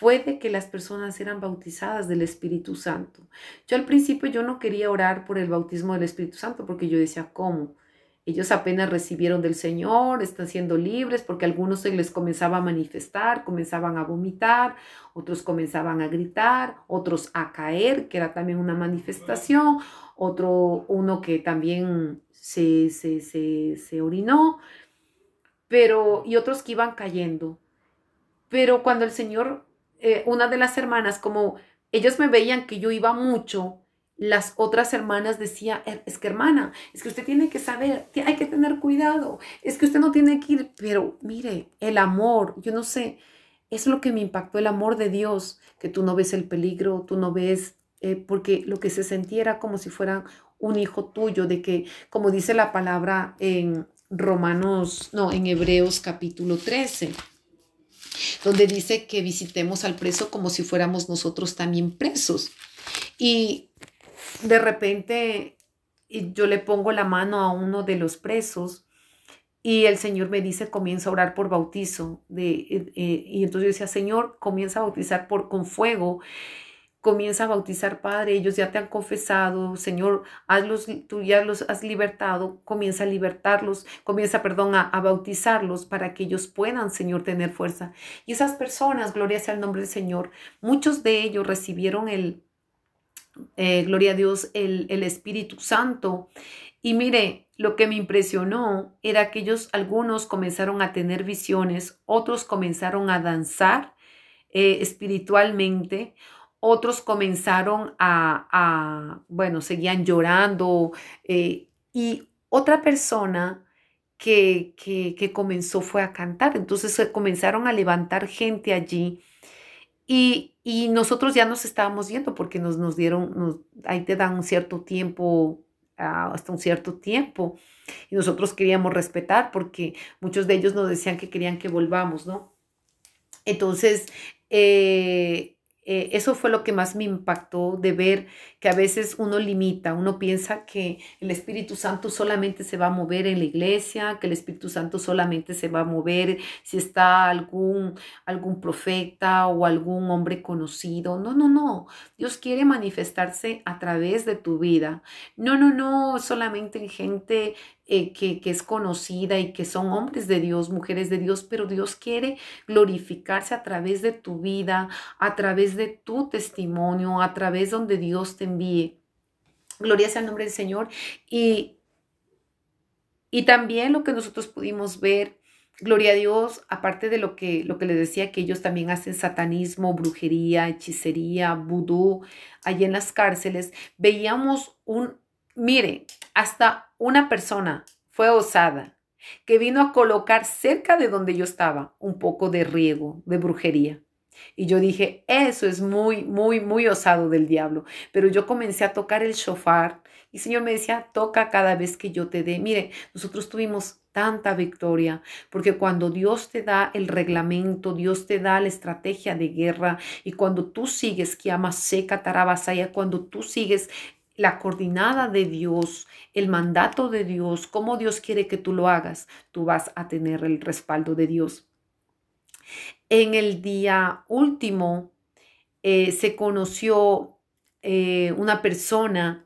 fue de que las personas eran bautizadas del Espíritu Santo. Yo al principio yo no quería orar por el bautismo del Espíritu Santo porque yo decía, ¿cómo? Ellos apenas recibieron del Señor, están siendo libres porque algunos se les comenzaba a manifestar, comenzaban a vomitar, otros comenzaban a gritar, otros a caer, que era también una manifestación, otro, uno que también se, se, se, se orinó, pero, y otros que iban cayendo. Pero cuando el Señor eh, una de las hermanas, como ellos me veían que yo iba mucho, las otras hermanas decía, er, es que hermana, es que usted tiene que saber, hay que tener cuidado, es que usted no tiene que ir, pero mire, el amor, yo no sé, es lo que me impactó, el amor de Dios, que tú no ves el peligro, tú no ves, eh, porque lo que se sentiera como si fuera un hijo tuyo, de que, como dice la palabra en Romanos, no, en Hebreos capítulo 13 donde dice que visitemos al preso como si fuéramos nosotros también presos. Y de repente yo le pongo la mano a uno de los presos y el Señor me dice, comienza a orar por bautizo. De, eh, eh", y entonces yo decía, Señor, comienza a bautizar por, con fuego comienza a bautizar, Padre, ellos ya te han confesado, Señor, hazlos, tú ya los has libertado, comienza a libertarlos, comienza, perdón, a, bautizarlos para que ellos puedan, Señor, tener fuerza. Y esas personas, gloria sea el nombre del Señor, muchos de ellos recibieron el, eh, gloria a Dios, el, Espíritu Santo. Y mire, lo que me impresionó era que ellos, algunos comenzaron a tener visiones, otros comenzaron a danzar eh, espiritualmente, otros comenzaron a, bueno, seguían llorando. Eh, y otra persona que, que, comenzó fue a cantar. Entonces se comenzaron a levantar gente allí. Y, nosotros ya nos estábamos yendo porque nos, nos dieron, ahí te dan un cierto tiempo ah, hasta un cierto tiempo. Y nosotros queríamos respetar porque muchos de ellos nos decían que querían que volvamos, ¿no? Entonces, eh, eh, eso fue lo que más me impactó de ver que a veces uno limita, uno piensa que el Espíritu Santo solamente se va a mover en la iglesia, que el Espíritu Santo solamente se va a mover si está algún, algún profeta o algún hombre conocido. No, no, no. Dios quiere manifestarse a través de tu vida. No, no, no, solamente en gente eh, que, es conocida y que son hombres de Dios, mujeres de Dios, pero Dios quiere glorificarse a través de tu vida, a través de tu testimonio, a través donde Dios te envíe. Gloria sea el nombre del Señor. Y, y también lo que nosotros pudimos ver Gloria a Dios, aparte de lo que, lo que les decía, que ellos también hacen satanismo, brujería, hechicería, vudú, allí en las cárceles, veíamos un, mire, hasta una persona fue osada que vino a colocar cerca de donde yo estaba un poco de riego, de brujería. Y yo dije, eso es muy, muy, muy osado del diablo. Pero yo comencé a tocar el shofar y el Señor me decía, toca cada vez que yo te dé. Mire, nosotros tuvimos tanta victoria, porque cuando Dios te da el reglamento, Dios te da la estrategia de guerra, y cuando tú sigues, que amas Seca Tarabasaya, cuando tú sigues la coordinada de Dios, el mandato de Dios, cómo Dios quiere que tú lo hagas, tú vas a tener el respaldo de Dios. En el día último eh, se conoció eh, una persona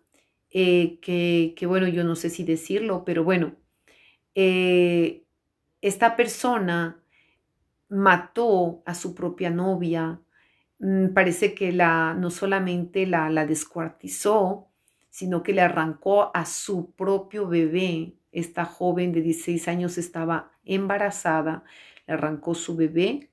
eh, que, bueno, yo no sé si decirlo, pero bueno, esta persona mató a su propia novia, mm, parece que la, no solamente la descuartizó, sino que le arrancó a su propio bebé. Esta joven de 16 años estaba embarazada, le arrancó su bebé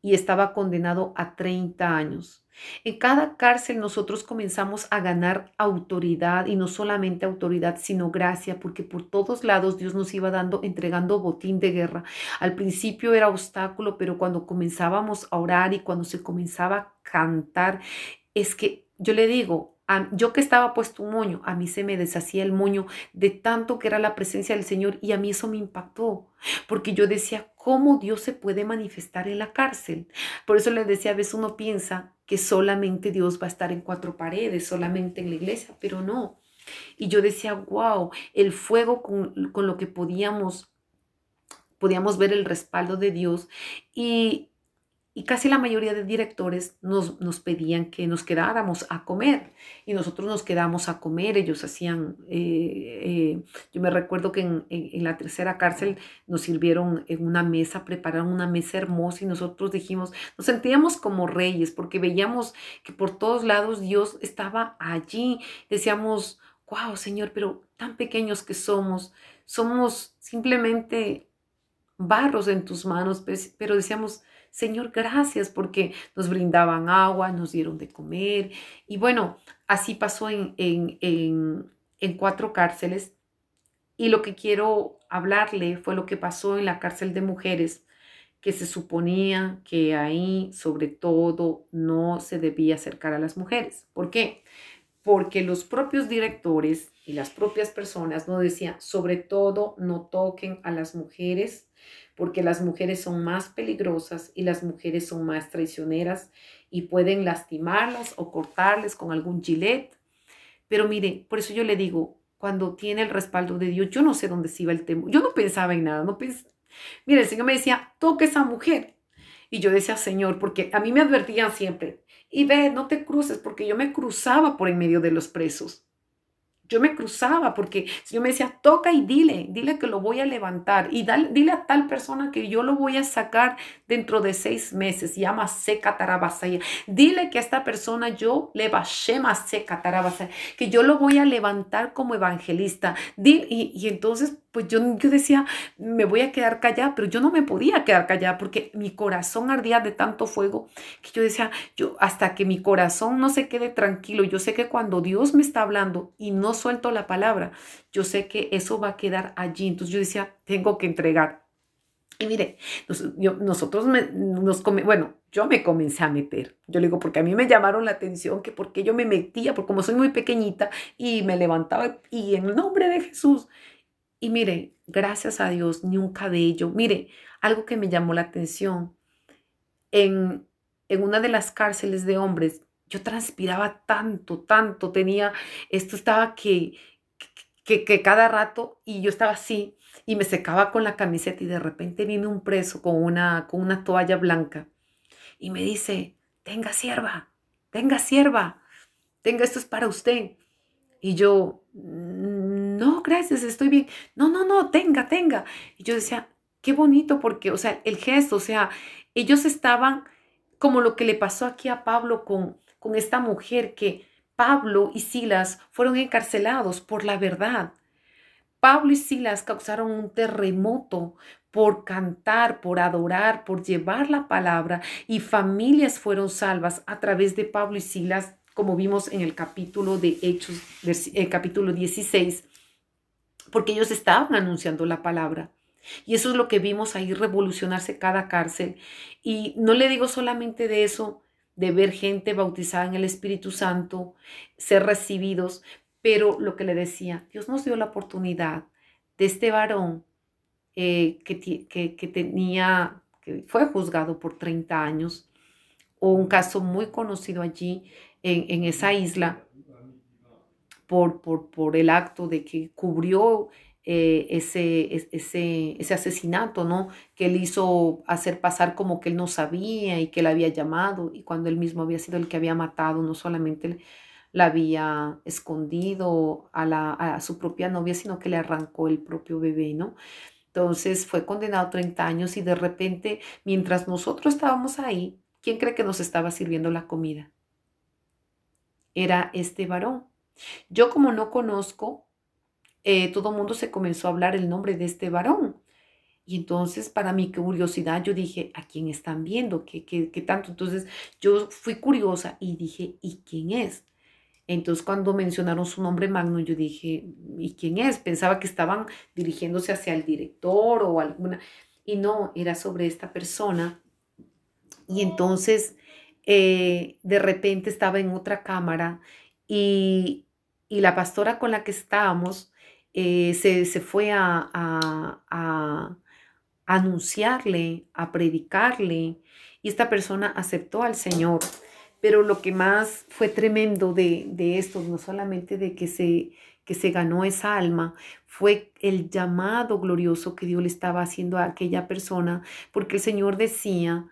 y estaba condenado a 30 años. En cada cárcel nosotros comenzamos a ganar autoridad y no solamente autoridad, sino gracia, porque por todos lados Dios nos iba dando, entregando botín de guerra. Al principio era obstáculo, pero cuando comenzábamos a orar y cuando se comenzaba a cantar, es que yo le digo, yo que estaba puesto un moño, a mí se me deshacía el moño de tanto que era la presencia del Señor y a mí eso me impactó, porque yo decía, ¿cómo Dios se puede manifestar en la cárcel? Por eso les decía, a veces uno piensa que solamente Dios va a estar en cuatro paredes, solamente en la iglesia, pero no. Y yo decía, wow, el fuego con, con lo que podíamos, podíamos ver el respaldo de Dios y, y casi la mayoría de directores nos, nos, pedían que nos quedáramos a comer y nosotros nos quedamos a comer, ellos hacían, eh, eh, yo me recuerdo que en, en, la tercera cárcel nos sirvieron en una mesa, prepararon una mesa hermosa y nosotros dijimos, nos sentíamos como reyes porque veíamos que por todos lados Dios estaba allí, decíamos, wow Señor, pero tan pequeños que somos, somos simplemente barros en tus manos, pero decíamos, Señor, gracias porque nos brindaban agua, nos dieron de comer. Y bueno, así pasó en, en, en, cuatro cárceles. Y lo que quiero hablarle fue lo que pasó en la cárcel de mujeres que se suponía que ahí, sobre todo, no se debía acercar a las mujeres. ¿Por qué? Porque los propios directores y las propias personas nos decían, sobre todo, no toquen a las mujeres porque las mujeres son más peligrosas y las mujeres son más traicioneras y pueden lastimarlas o cortarles con algún gilet. Pero mire, por eso yo le digo, cuando tiene el respaldo de Dios, yo no sé dónde se iba el temor. Yo no pensaba en nada, no pensé. Mire, el Señor me decía, toque esa mujer. Y yo decía, Señor, porque a mí me advertían siempre, y ve, no te cruces, porque yo me cruzaba por en medio de los presos. Yo me cruzaba porque yo me decía, toca y dile, dile que lo voy a levantar y dile a tal persona que yo lo voy a sacar dentro de seis meses, llama seca tarabasaya. Dile que a esta persona yo le bashema seca tarabasaya, que yo lo voy a levantar como evangelista. y, y entonces pues yo, yo decía, me voy a quedar callada, pero yo no me podía quedar callada porque mi corazón ardía de tanto fuego que yo decía, yo hasta que mi corazón no se quede tranquilo, yo sé que cuando Dios me está hablando y no suelto la palabra, yo sé que eso va a quedar allí. Entonces yo decía, tengo que entregar, y mire, nosotros, nos come, bueno, yo me comencé a meter. Yo le digo, porque a mí me llamaron la atención, que porque yo me metía, porque como soy muy pequeñita y me levantaba y en nombre de Jesús. Y mire, gracias a Dios, ni un ello Mire, algo que me llamó la atención. En, en una de las cárceles de hombres, yo transpiraba tanto, tanto, tenía, esto estaba que, que, cada rato, y yo estaba así, y me secaba con la camiseta, y de repente viene un preso con una, con una toalla blanca, y me dice, tenga sierva, tenga sierva, tenga, esto es para usted. Y yo, no, gracias, estoy bien. No, no, no, tenga, tenga. Y yo decía, qué bonito porque, o sea, el gesto, o sea, ellos estaban como lo que le pasó aquí a Pablo con, con esta mujer que Pablo y Silas fueron encarcelados por la verdad. Pablo y Silas causaron un terremoto por cantar, por adorar, por llevar la palabra y familias fueron salvas a través de Pablo y Silas, como vimos en el capítulo de Hechos, eh, capítulo 16 porque ellos estaban anunciando la palabra. Y eso es lo que vimos ahí revolucionarse cada cárcel. Y no le digo solamente de eso, de ver gente bautizada en el Espíritu Santo, ser recibidos, pero lo que le decía, Dios nos dio la oportunidad de este varón eh, que, tenía, que fue juzgado por 30 años, o un caso muy conocido allí en, en esa isla, por, el acto de que cubrió eh, ese, ese, asesinato, ¿no? Que él hizo hacer pasar como que él no sabía y que le había llamado y cuando él mismo había sido el que había matado, no solamente la había escondido a, la, a su propia novia, sino que le arrancó el propio bebé, ¿no? Entonces fue condenado a 30 años y de repente, mientras nosotros estábamos ahí, ¿quién cree que nos estaba sirviendo la comida? Era este varón yo como no conozco, eh, todo el mundo se comenzó a hablar el nombre de este varón. Y entonces para mi curiosidad yo dije, ¿a quién están viendo? ¿Qué, qué, qué tanto? Entonces yo fui curiosa y dije, ¿y quién es? Entonces cuando mencionaron su nombre Magno, yo dije, ¿y quién es? Pensaba que estaban dirigiéndose hacia el director o alguna, y no, era sobre esta persona. Y entonces eh, de repente estaba en otra cámara y y la pastora con la que estábamos eh, se, fue a, anunciarle, a predicarle, y esta persona aceptó al Señor. Pero lo que más fue tremendo de, de esto, no solamente de que se, que se ganó esa alma, fue el llamado glorioso que Dios le estaba haciendo a aquella persona, porque el Señor decía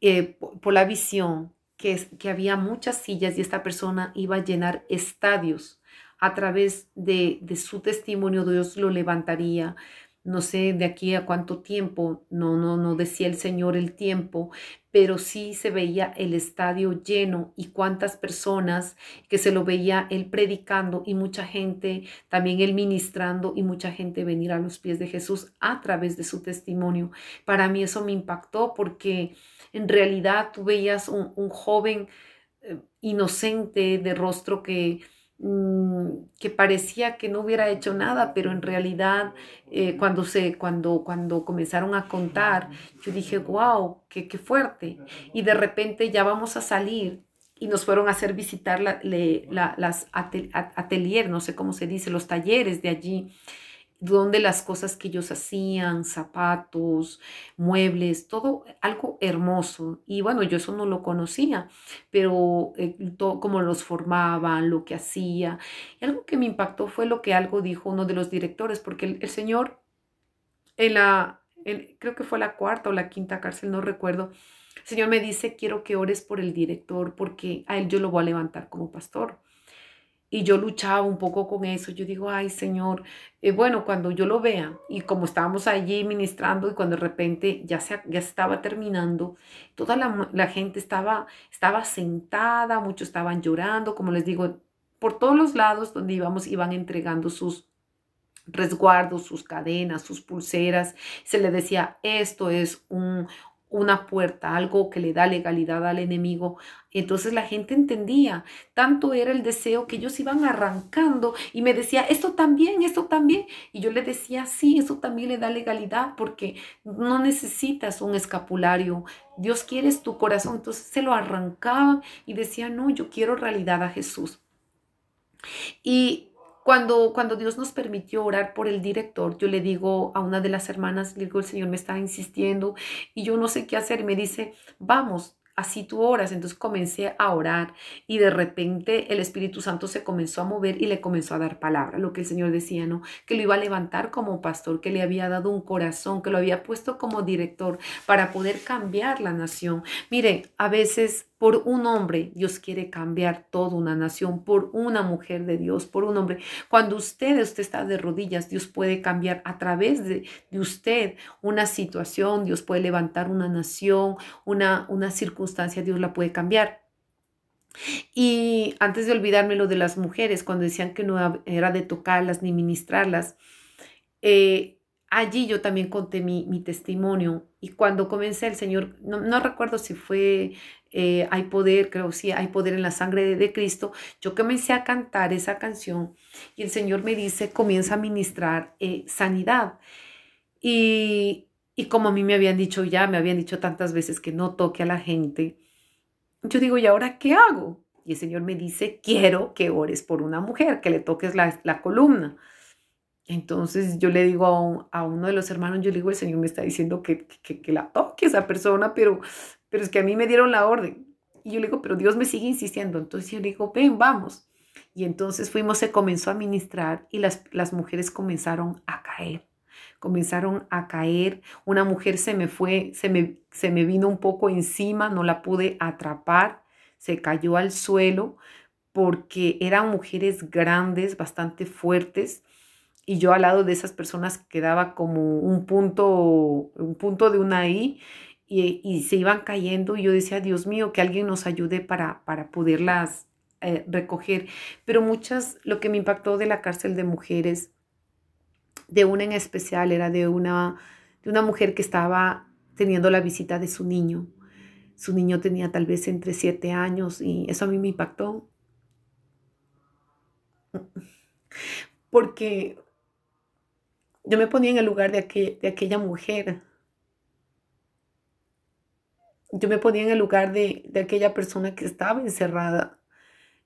eh, por la visión que, que había muchas sillas y esta persona iba a llenar estadios a través de, de su testimonio Dios lo levantaría no sé de aquí a cuánto tiempo, no, no, no decía el Señor el tiempo, pero sí se veía el estadio lleno y cuántas personas que se lo veía él predicando y mucha gente, también él ministrando y mucha gente venir a los pies de Jesús a través de su testimonio. Para mí eso me impactó porque en realidad tú veías un, un joven eh, inocente de rostro que Mm, que parecía que no hubiera hecho nada, pero en realidad eh, cuando, se, cuando, cuando comenzaron a contar, yo dije, wow, qué, qué, fuerte. Y de repente ya vamos a salir y nos fueron a hacer visitar la, las atelier, no sé cómo se dice, los talleres de allí donde las cosas que ellos hacían, zapatos, muebles, todo algo hermoso. Y bueno, yo eso no lo conocía, pero eh, como los formaban, lo que hacía. Y algo que me impactó fue lo que algo dijo uno de los directores, porque el, señor, la, creo que fue la cuarta o la quinta cárcel, no recuerdo, el señor me dice, quiero que ores por el director, porque a él yo lo voy a levantar como pastor. Y yo luchaba un poco con eso. Yo digo, ay Señor, eh, bueno, cuando yo lo vea, y como estábamos allí ministrando y cuando de repente ya se, ya estaba terminando, toda la, gente estaba, estaba sentada, muchos estaban llorando, como les digo, por todos los lados donde íbamos iban entregando sus resguardos, sus cadenas, sus pulseras. Se le decía, esto es un, una puerta, algo que le da legalidad al enemigo. Entonces la gente entendía, tanto era el deseo que ellos iban arrancando y me decía, esto también, esto también. Y yo le decía, sí, eso también le da legalidad porque no necesitas un escapulario, Dios quiere tu corazón. Entonces se lo arrancaban y decía, no, yo quiero realidad a Jesús. Y cuando, cuando Dios nos permitió orar por el director, yo le digo a una de las hermanas, le digo, el Señor me está insistiendo y yo no sé qué hacer. Me dice, vamos, así tú oras. Entonces comencé a orar y de repente el Espíritu Santo se comenzó a mover y le comenzó a dar palabra, lo que el Señor decía, ¿no? Que lo iba a levantar como pastor, que le había dado un corazón, que lo había puesto como director para poder cambiar la nación. Mire, a veces por un hombre Dios quiere cambiar toda una nación, por una mujer de Dios, por un hombre. Cuando usted, usted está de rodillas, Dios puede cambiar a través de, usted una situación, Dios puede levantar una nación, una, una circunstancia, Dios la puede cambiar. Y antes de olvidarme lo de las mujeres, cuando decían que no era de tocarlas ni ministrarlas, eh, allí yo también conté mi, testimonio. Y cuando comencé el Señor, no, no recuerdo si fue eh, hay poder, creo sí, hay poder en la sangre de, Cristo. Yo comencé a cantar esa canción y el Señor me dice, comienza a ministrar eh, sanidad. Y, y como a mí me habían dicho ya, me habían dicho tantas veces que no toque a la gente, yo digo, ¿y ahora qué hago? Y el Señor me dice, quiero que ores por una mujer, que le toques la, la columna. Entonces yo le digo a, a, uno de los hermanos, yo le digo, el Señor me está diciendo que, que, que la toque esa persona, pero, pero es que a mí me dieron la orden. Y yo le digo, pero Dios me sigue insistiendo. Entonces yo le digo, ven, vamos. Y entonces fuimos, se comenzó a ministrar y las, las mujeres comenzaron a caer comenzaron a caer. Una mujer se me fue, se me, se me vino un poco encima, no la pude atrapar, se cayó al suelo porque eran mujeres grandes, bastante fuertes, y yo al lado de esas personas quedaba como un punto, un punto de una I, y, se iban cayendo y yo decía, Dios mío, que alguien nos ayude para, poderlas eh, recoger. Pero muchas, lo que me impactó de la cárcel de mujeres, de una en especial, era de una, de una mujer que estaba teniendo la visita de su niño. Su niño tenía tal vez entre siete años y eso a mí me impactó. Porque yo me ponía en el lugar de, de aquella mujer yo me ponía en el lugar de, aquella persona que estaba encerrada.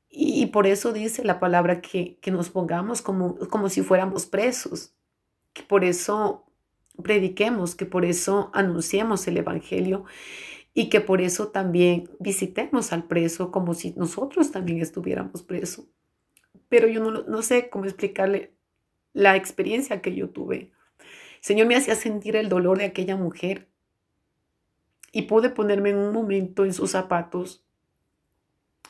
Y, por eso dice la palabra que, que nos pongamos como, como si fuéramos presos, que por eso prediquemos, que por eso anunciemos el Evangelio y que por eso también visitemos al preso como si nosotros también estuviéramos presos. Pero yo no, no sé cómo explicarle la experiencia que yo tuve. Señor me hacía sentir el dolor de aquella mujer y pude ponerme en un momento en sus zapatos.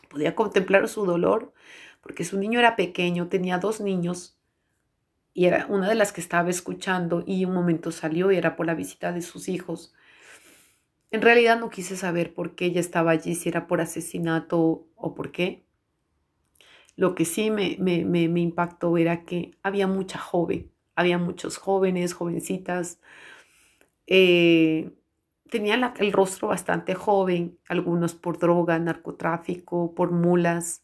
Podía contemplar su dolor, porque su niño era pequeño, tenía dos niños, y era una de las que estaba escuchando y un momento salió y era por la visita de sus hijos. En realidad no quise saber por qué ella estaba allí, si era por asesinato o por qué. Lo que sí me, impactó era que había mucha joven, había muchos jóvenes, jovencitas, eh, Tenía el rostro bastante joven, algunos por droga, narcotráfico, por mulas.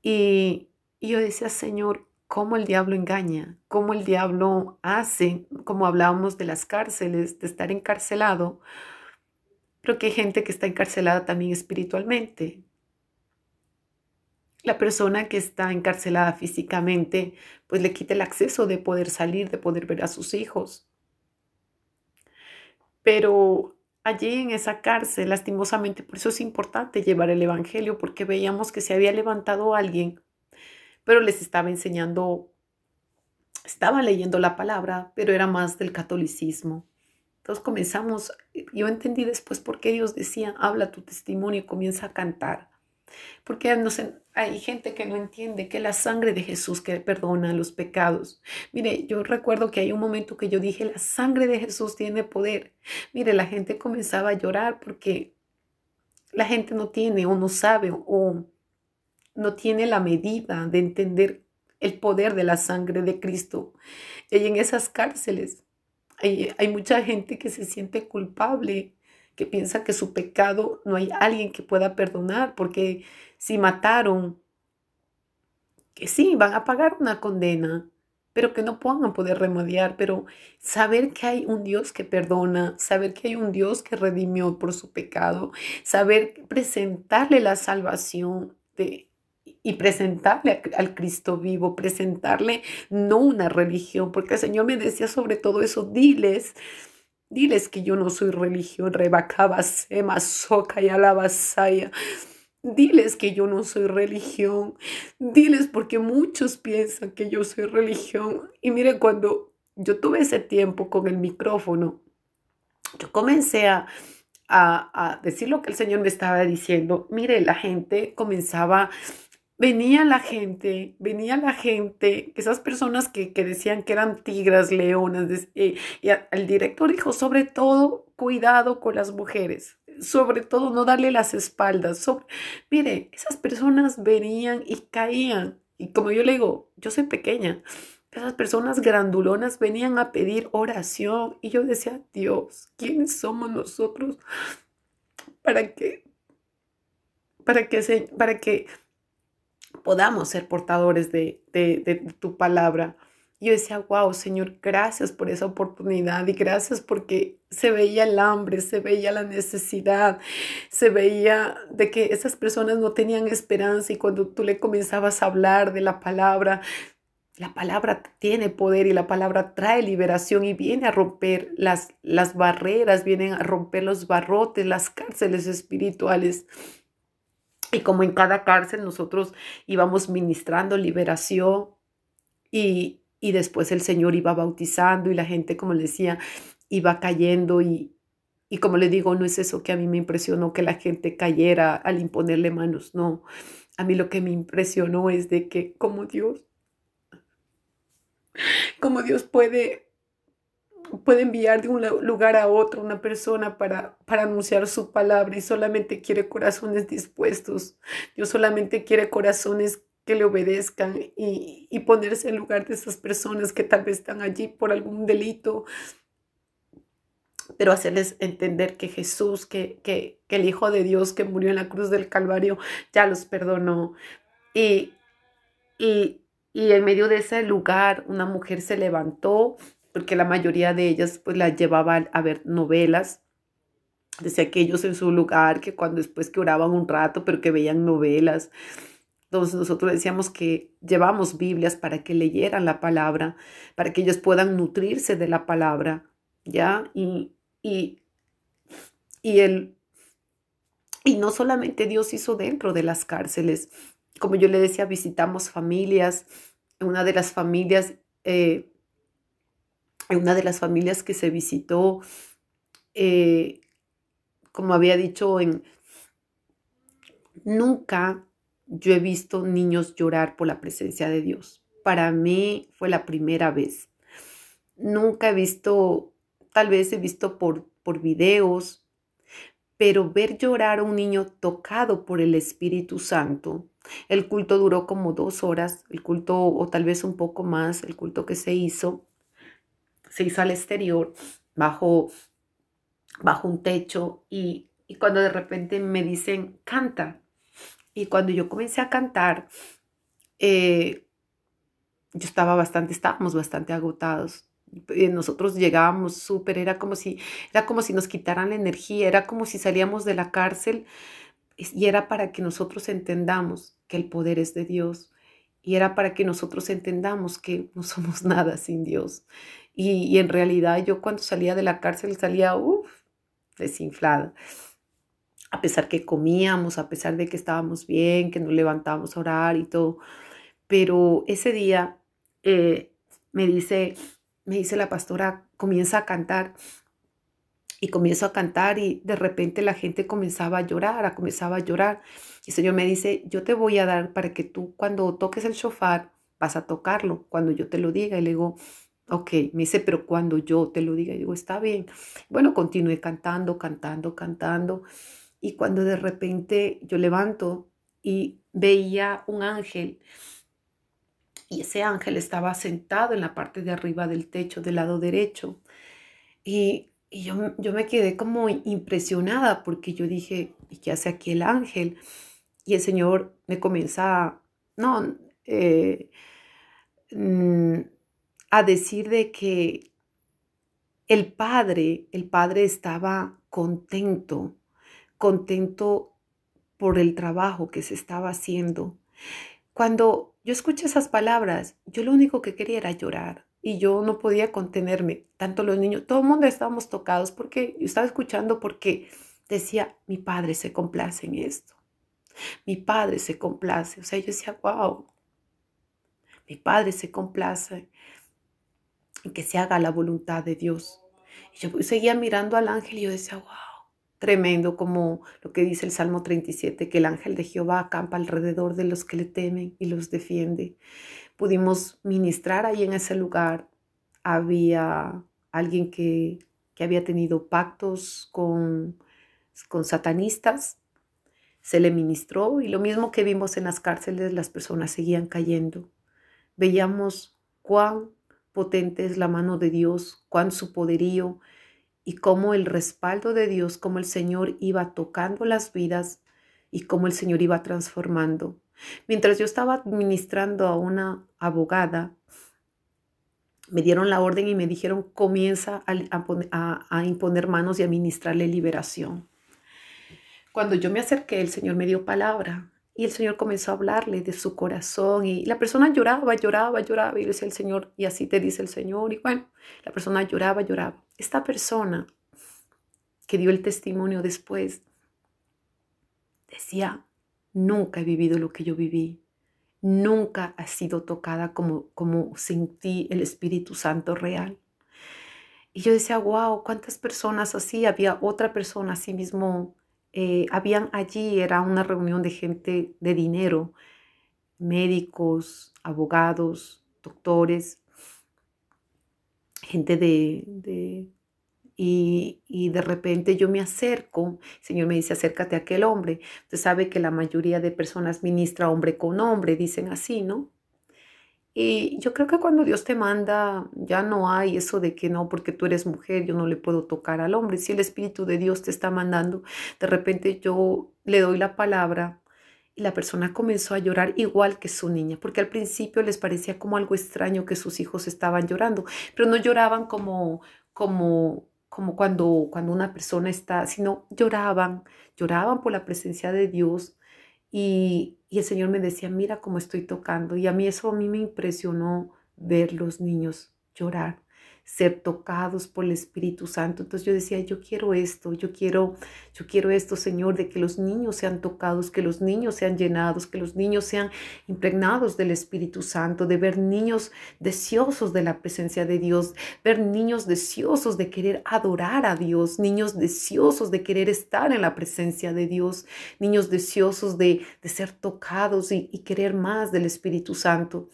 Y, y yo decía, Señor, cómo el diablo engaña, cómo el diablo hace, como hablábamos de las cárceles, de estar encarcelado, pero que hay gente que está encarcelada también espiritualmente. La persona que está encarcelada físicamente, pues le quita el acceso de poder salir, de poder ver a sus hijos. Pero allí en esa cárcel, lastimosamente, por eso es importante llevar el Evangelio, porque veíamos que se había levantado alguien, pero les estaba enseñando, estaba leyendo la palabra, pero era más del catolicismo. Entonces comenzamos, yo entendí después por qué Dios decía, habla tu testimonio y comienza a cantar. Porque no sé, hay gente que no entiende que la sangre de Jesús que perdona los pecados. Mire, yo recuerdo que hay un momento que yo dije, la sangre de Jesús tiene poder. Mire, la gente comenzaba a llorar porque la gente no tiene o no sabe o no tiene la medida de entender el poder de la sangre de Cristo. Y en esas cárceles hay, hay mucha gente que se siente culpable que piensa que su pecado no hay alguien que pueda perdonar, porque si mataron, que sí, van a pagar una condena, pero que no puedan poder remediar, pero saber que hay un Dios que perdona, saber que hay un Dios que redimió por su pecado, saber presentarle la salvación de, y presentarle al Cristo vivo, presentarle no una religión, porque el Señor me decía sobre todo eso, diles Diles que yo no soy religión, rebacaba soca y alabasaya. Diles que yo no soy religión. Diles porque muchos piensan que yo soy religión. Y mire, cuando yo tuve ese tiempo con el micrófono, yo comencé a, a decir lo que el Señor me estaba diciendo. Mire, la gente comenzaba venía la gente, venía la gente, esas personas que, decían que eran tigras, leonas, eh, y, el director dijo, sobre todo, cuidado con las mujeres, sobre todo no darle las espaldas. Mire, esas personas venían y caían, y como yo le digo, yo soy pequeña, esas personas grandulonas venían a pedir oración y yo decía, Dios, ¿quiénes somos nosotros para qué para que, se, para que podamos ser portadores de, de, tu palabra. yo decía, wow, Señor, gracias por esa oportunidad y gracias porque se veía el hambre, se veía la necesidad, se veía de que esas personas no tenían esperanza y cuando tú le comenzabas a hablar de la palabra, la palabra tiene poder y la palabra trae liberación y viene a romper las, las barreras, vienen a romper los barrotes, las cárceles espirituales. Y como en cada cárcel nosotros íbamos ministrando liberación y, después el Señor iba bautizando y la gente, como le decía, iba cayendo y, y como le digo, no es eso que a mí me impresionó que la gente cayera al imponerle manos, no. A mí lo que me impresionó es de que como Dios, como Dios puede puede enviar de un lugar a otro una persona para, para anunciar su palabra y solamente quiere corazones dispuestos. Dios solamente quiere corazones que le obedezcan y, y ponerse en lugar de esas personas que tal vez están allí por algún delito, pero hacerles entender que Jesús, que, que, que el Hijo de Dios que murió en la cruz del Calvario, ya los perdonó. Y, y, y en medio de ese lugar una mujer se levantó porque la mayoría de ellas pues las llevaban a ver novelas. Decía que ellos en su lugar, que cuando después que oraban un rato, pero que veían novelas. Entonces nosotros decíamos que llevamos Biblias para que leyeran la palabra, para que ellos puedan nutrirse de la palabra, ¿ya? Y, y, y no solamente Dios hizo dentro de las cárceles, como yo le decía, visitamos familias, una de las familias... Eh, una de las familias que se visitó, eh, como había dicho, en, nunca yo he visto niños llorar por la presencia de Dios. Para mí fue la primera vez. Nunca he visto, tal vez he visto por, por videos, pero ver llorar a un niño tocado por el Espíritu Santo. El culto duró como dos horas, el culto o tal vez un poco más, el culto que se hizo se hizo al exterior, bajo, bajo un techo, y, cuando de repente me dicen, canta. Y cuando yo comencé a cantar, eh, yo estaba bastante, estábamos bastante agotados. Nosotros llegábamos súper, era como si, era como si nos quitaran la energía, era como si salíamos de la cárcel y era para que nosotros entendamos que el poder es de Dios y era para que nosotros entendamos que no somos nada sin Dios y, en realidad yo cuando salía de la cárcel salía desinflada. A pesar que comíamos, a pesar de que estábamos bien, que nos levantábamos a orar y todo. Pero ese día eh, me, dice, me dice la pastora, comienza a cantar. Y comienzo a cantar y de repente la gente comenzaba a llorar, a comenzaba a llorar. Y el Señor me dice, yo te voy a dar para que tú cuando toques el shofar vas a tocarlo, cuando yo te lo diga. Y le digo, Ok, me dice, pero cuando yo te lo diga, digo, está bien. Bueno, continué cantando, cantando, cantando. Y cuando de repente yo levanto y veía un ángel, y ese ángel estaba sentado en la parte de arriba del techo, del lado derecho. Y, yo, me quedé como impresionada porque yo dije, ¿y qué hace aquí el ángel? Y el Señor me comienza, no, eh, mm, a decir de que el padre, el padre estaba contento, contento por el trabajo que se estaba haciendo. Cuando yo escuché esas palabras, yo lo único que quería era llorar y yo no podía contenerme, tanto los niños, todo el mundo estábamos tocados porque yo estaba escuchando porque decía, mi padre se complace en esto, mi padre se complace, o sea, yo decía, wow, mi padre se complace y que se haga la voluntad de Dios. Y yo pues, seguía mirando al ángel y yo decía, wow, tremendo como lo que dice el Salmo 37, que el ángel de Jehová acampa alrededor de los que le temen y los defiende. Pudimos ministrar ahí en ese lugar. Había alguien que, que había tenido pactos con, con satanistas. Se le ministró y lo mismo que vimos en las cárceles, las personas seguían cayendo. Veíamos cuán potente es la mano de Dios, cuán su poderío y cómo el respaldo de Dios, cómo el Señor iba tocando las vidas y cómo el Señor iba transformando. Mientras yo estaba administrando a una abogada, me dieron la orden y me dijeron comienza a, imponer manos y administrarle liberación. Cuando yo me acerqué, el Señor me dio palabra y el Señor comenzó a hablarle de su corazón y la persona lloraba, lloraba, lloraba y le decía el Señor, y así te dice el Señor. Y bueno, la persona lloraba, lloraba. Esta persona que dio el testimonio después decía, nunca he vivido lo que yo viví, nunca ha sido tocada como, como sentí el Espíritu Santo real. Y yo decía, wow, ¿cuántas personas así? Había otra persona así mismo eh, habían allí, era una reunión de gente de dinero, médicos, abogados, doctores, gente de... y, y, de repente yo me acerco, el Señor me dice, acércate a aquel hombre. Usted sabe que la mayoría de personas ministra hombre con hombre, dicen así, ¿no? Y yo creo que cuando Dios te manda, ya no hay eso de que no, porque tú eres mujer, yo no le puedo tocar al hombre. Si el Espíritu de Dios te está mandando, de repente yo le doy la palabra y la persona comenzó a llorar igual que su niña, porque al principio les parecía como algo extraño que sus hijos estaban llorando, pero no lloraban como, como, como cuando, cuando una persona está, sino lloraban, lloraban por la presencia de Dios y, y el Señor me decía, mira cómo estoy tocando. Y a mí eso a mí me impresionó ver los niños llorar ser tocados por el Espíritu Santo. Entonces yo decía, yo quiero esto, yo quiero, yo quiero esto, Señor, de que los niños sean tocados, que los niños sean llenados, que los niños sean impregnados del Espíritu Santo, de ver niños deseosos de la presencia de Dios, ver niños deseosos de querer adorar a Dios, niños deseosos de querer estar en la presencia de Dios, niños deseosos de, ser tocados y querer más del Espíritu Santo.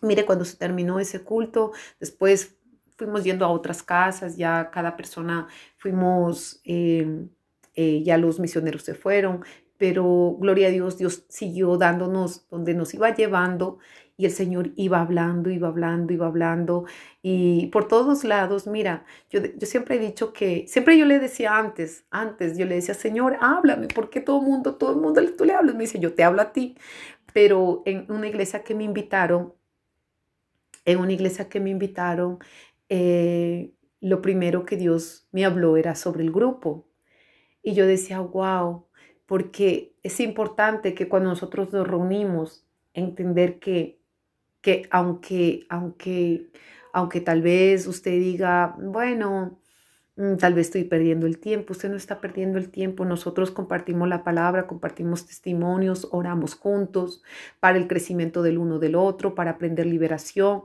Mire, cuando se terminó ese culto, después fuimos yendo a otras casas, ya cada persona fuimos, em, eh, ya los misioneros se fueron, pero gloria a Dios, Dios siguió dándonos donde nos iba llevando y el Señor iba hablando, iba hablando, iba hablando y por todos lados, mira, yo, yo siempre he dicho que, siempre yo le decía antes, antes yo le decía, Señor, háblame, porque todo el mundo, todo el mundo tú le hablas, me dice, yo te hablo a ti, pero en una iglesia que me invitaron, en una iglesia que me invitaron, eh, lo primero que Dios me habló era sobre el grupo. Y yo decía, wow, porque es importante que cuando nosotros nos reunimos, entender que, que aunque, aunque, aunque tal vez usted diga, bueno, mm, tal vez estoy perdiendo el tiempo, usted no está perdiendo el tiempo, nosotros compartimos la palabra, compartimos testimonios, oramos juntos para el crecimiento del uno del otro, para aprender liberación.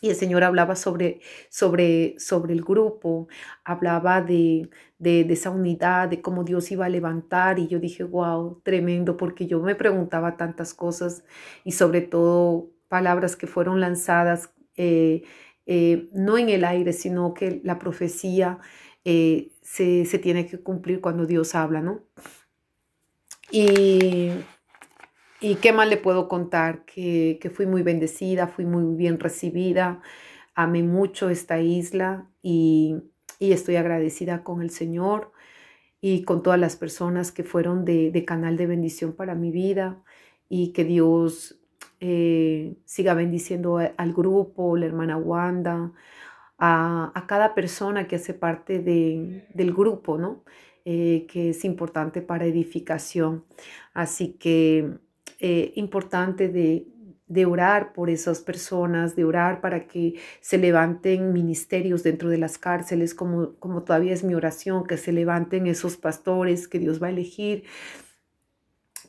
Y el Señor hablaba sobre, sobre, sobre el grupo, hablaba de, esa unidad, de cómo Dios iba a levantar. Y yo dije, wow, tremendo, porque yo me preguntaba tantas cosas y sobre todo palabras que fueron lanzadas, eh, eh, no en el aire, sino que la profecía eh, se, se tiene que cumplir cuando Dios habla, ¿no? Y ¿Y qué más le puedo contar? Que, fui muy bendecida, fui muy bien recibida, amé mucho esta isla y, estoy agradecida con el Señor y con todas las personas que fueron de, canal de bendición para mi vida y que Dios eh, siga bendiciendo al grupo, la hermana Wanda, a, cada persona que hace parte de, del grupo, ¿no? Eh, que es importante para edificación. Así que eh, importante de, de orar por esas personas, de orar para que se levanten ministerios dentro de las cárceles, como, como todavía es mi oración, que se levanten esos pastores que Dios va a elegir,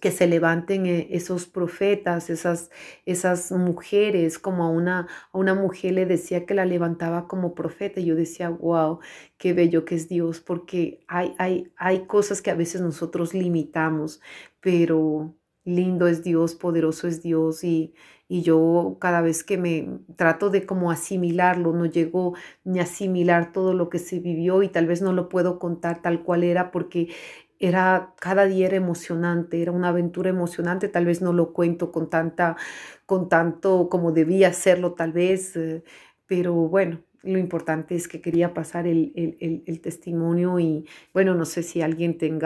que se levanten eh, esos profetas, esas, esas mujeres, como a una, a una mujer le decía que la levantaba como profeta, y yo decía, wow, qué bello que es Dios, porque hay, hay, hay cosas que a veces nosotros limitamos, pero lindo es Dios, poderoso es Dios y, yo cada vez que me trato de como asimilarlo, no llegó ni asimilar todo lo que se vivió y tal vez no lo puedo contar tal cual era porque era cada día era emocionante, era una aventura emocionante, tal vez no lo cuento con tanta con tanto como debía hacerlo tal vez, eh, pero bueno, lo importante es que quería pasar el testimonio y bueno, no sé si alguien tenga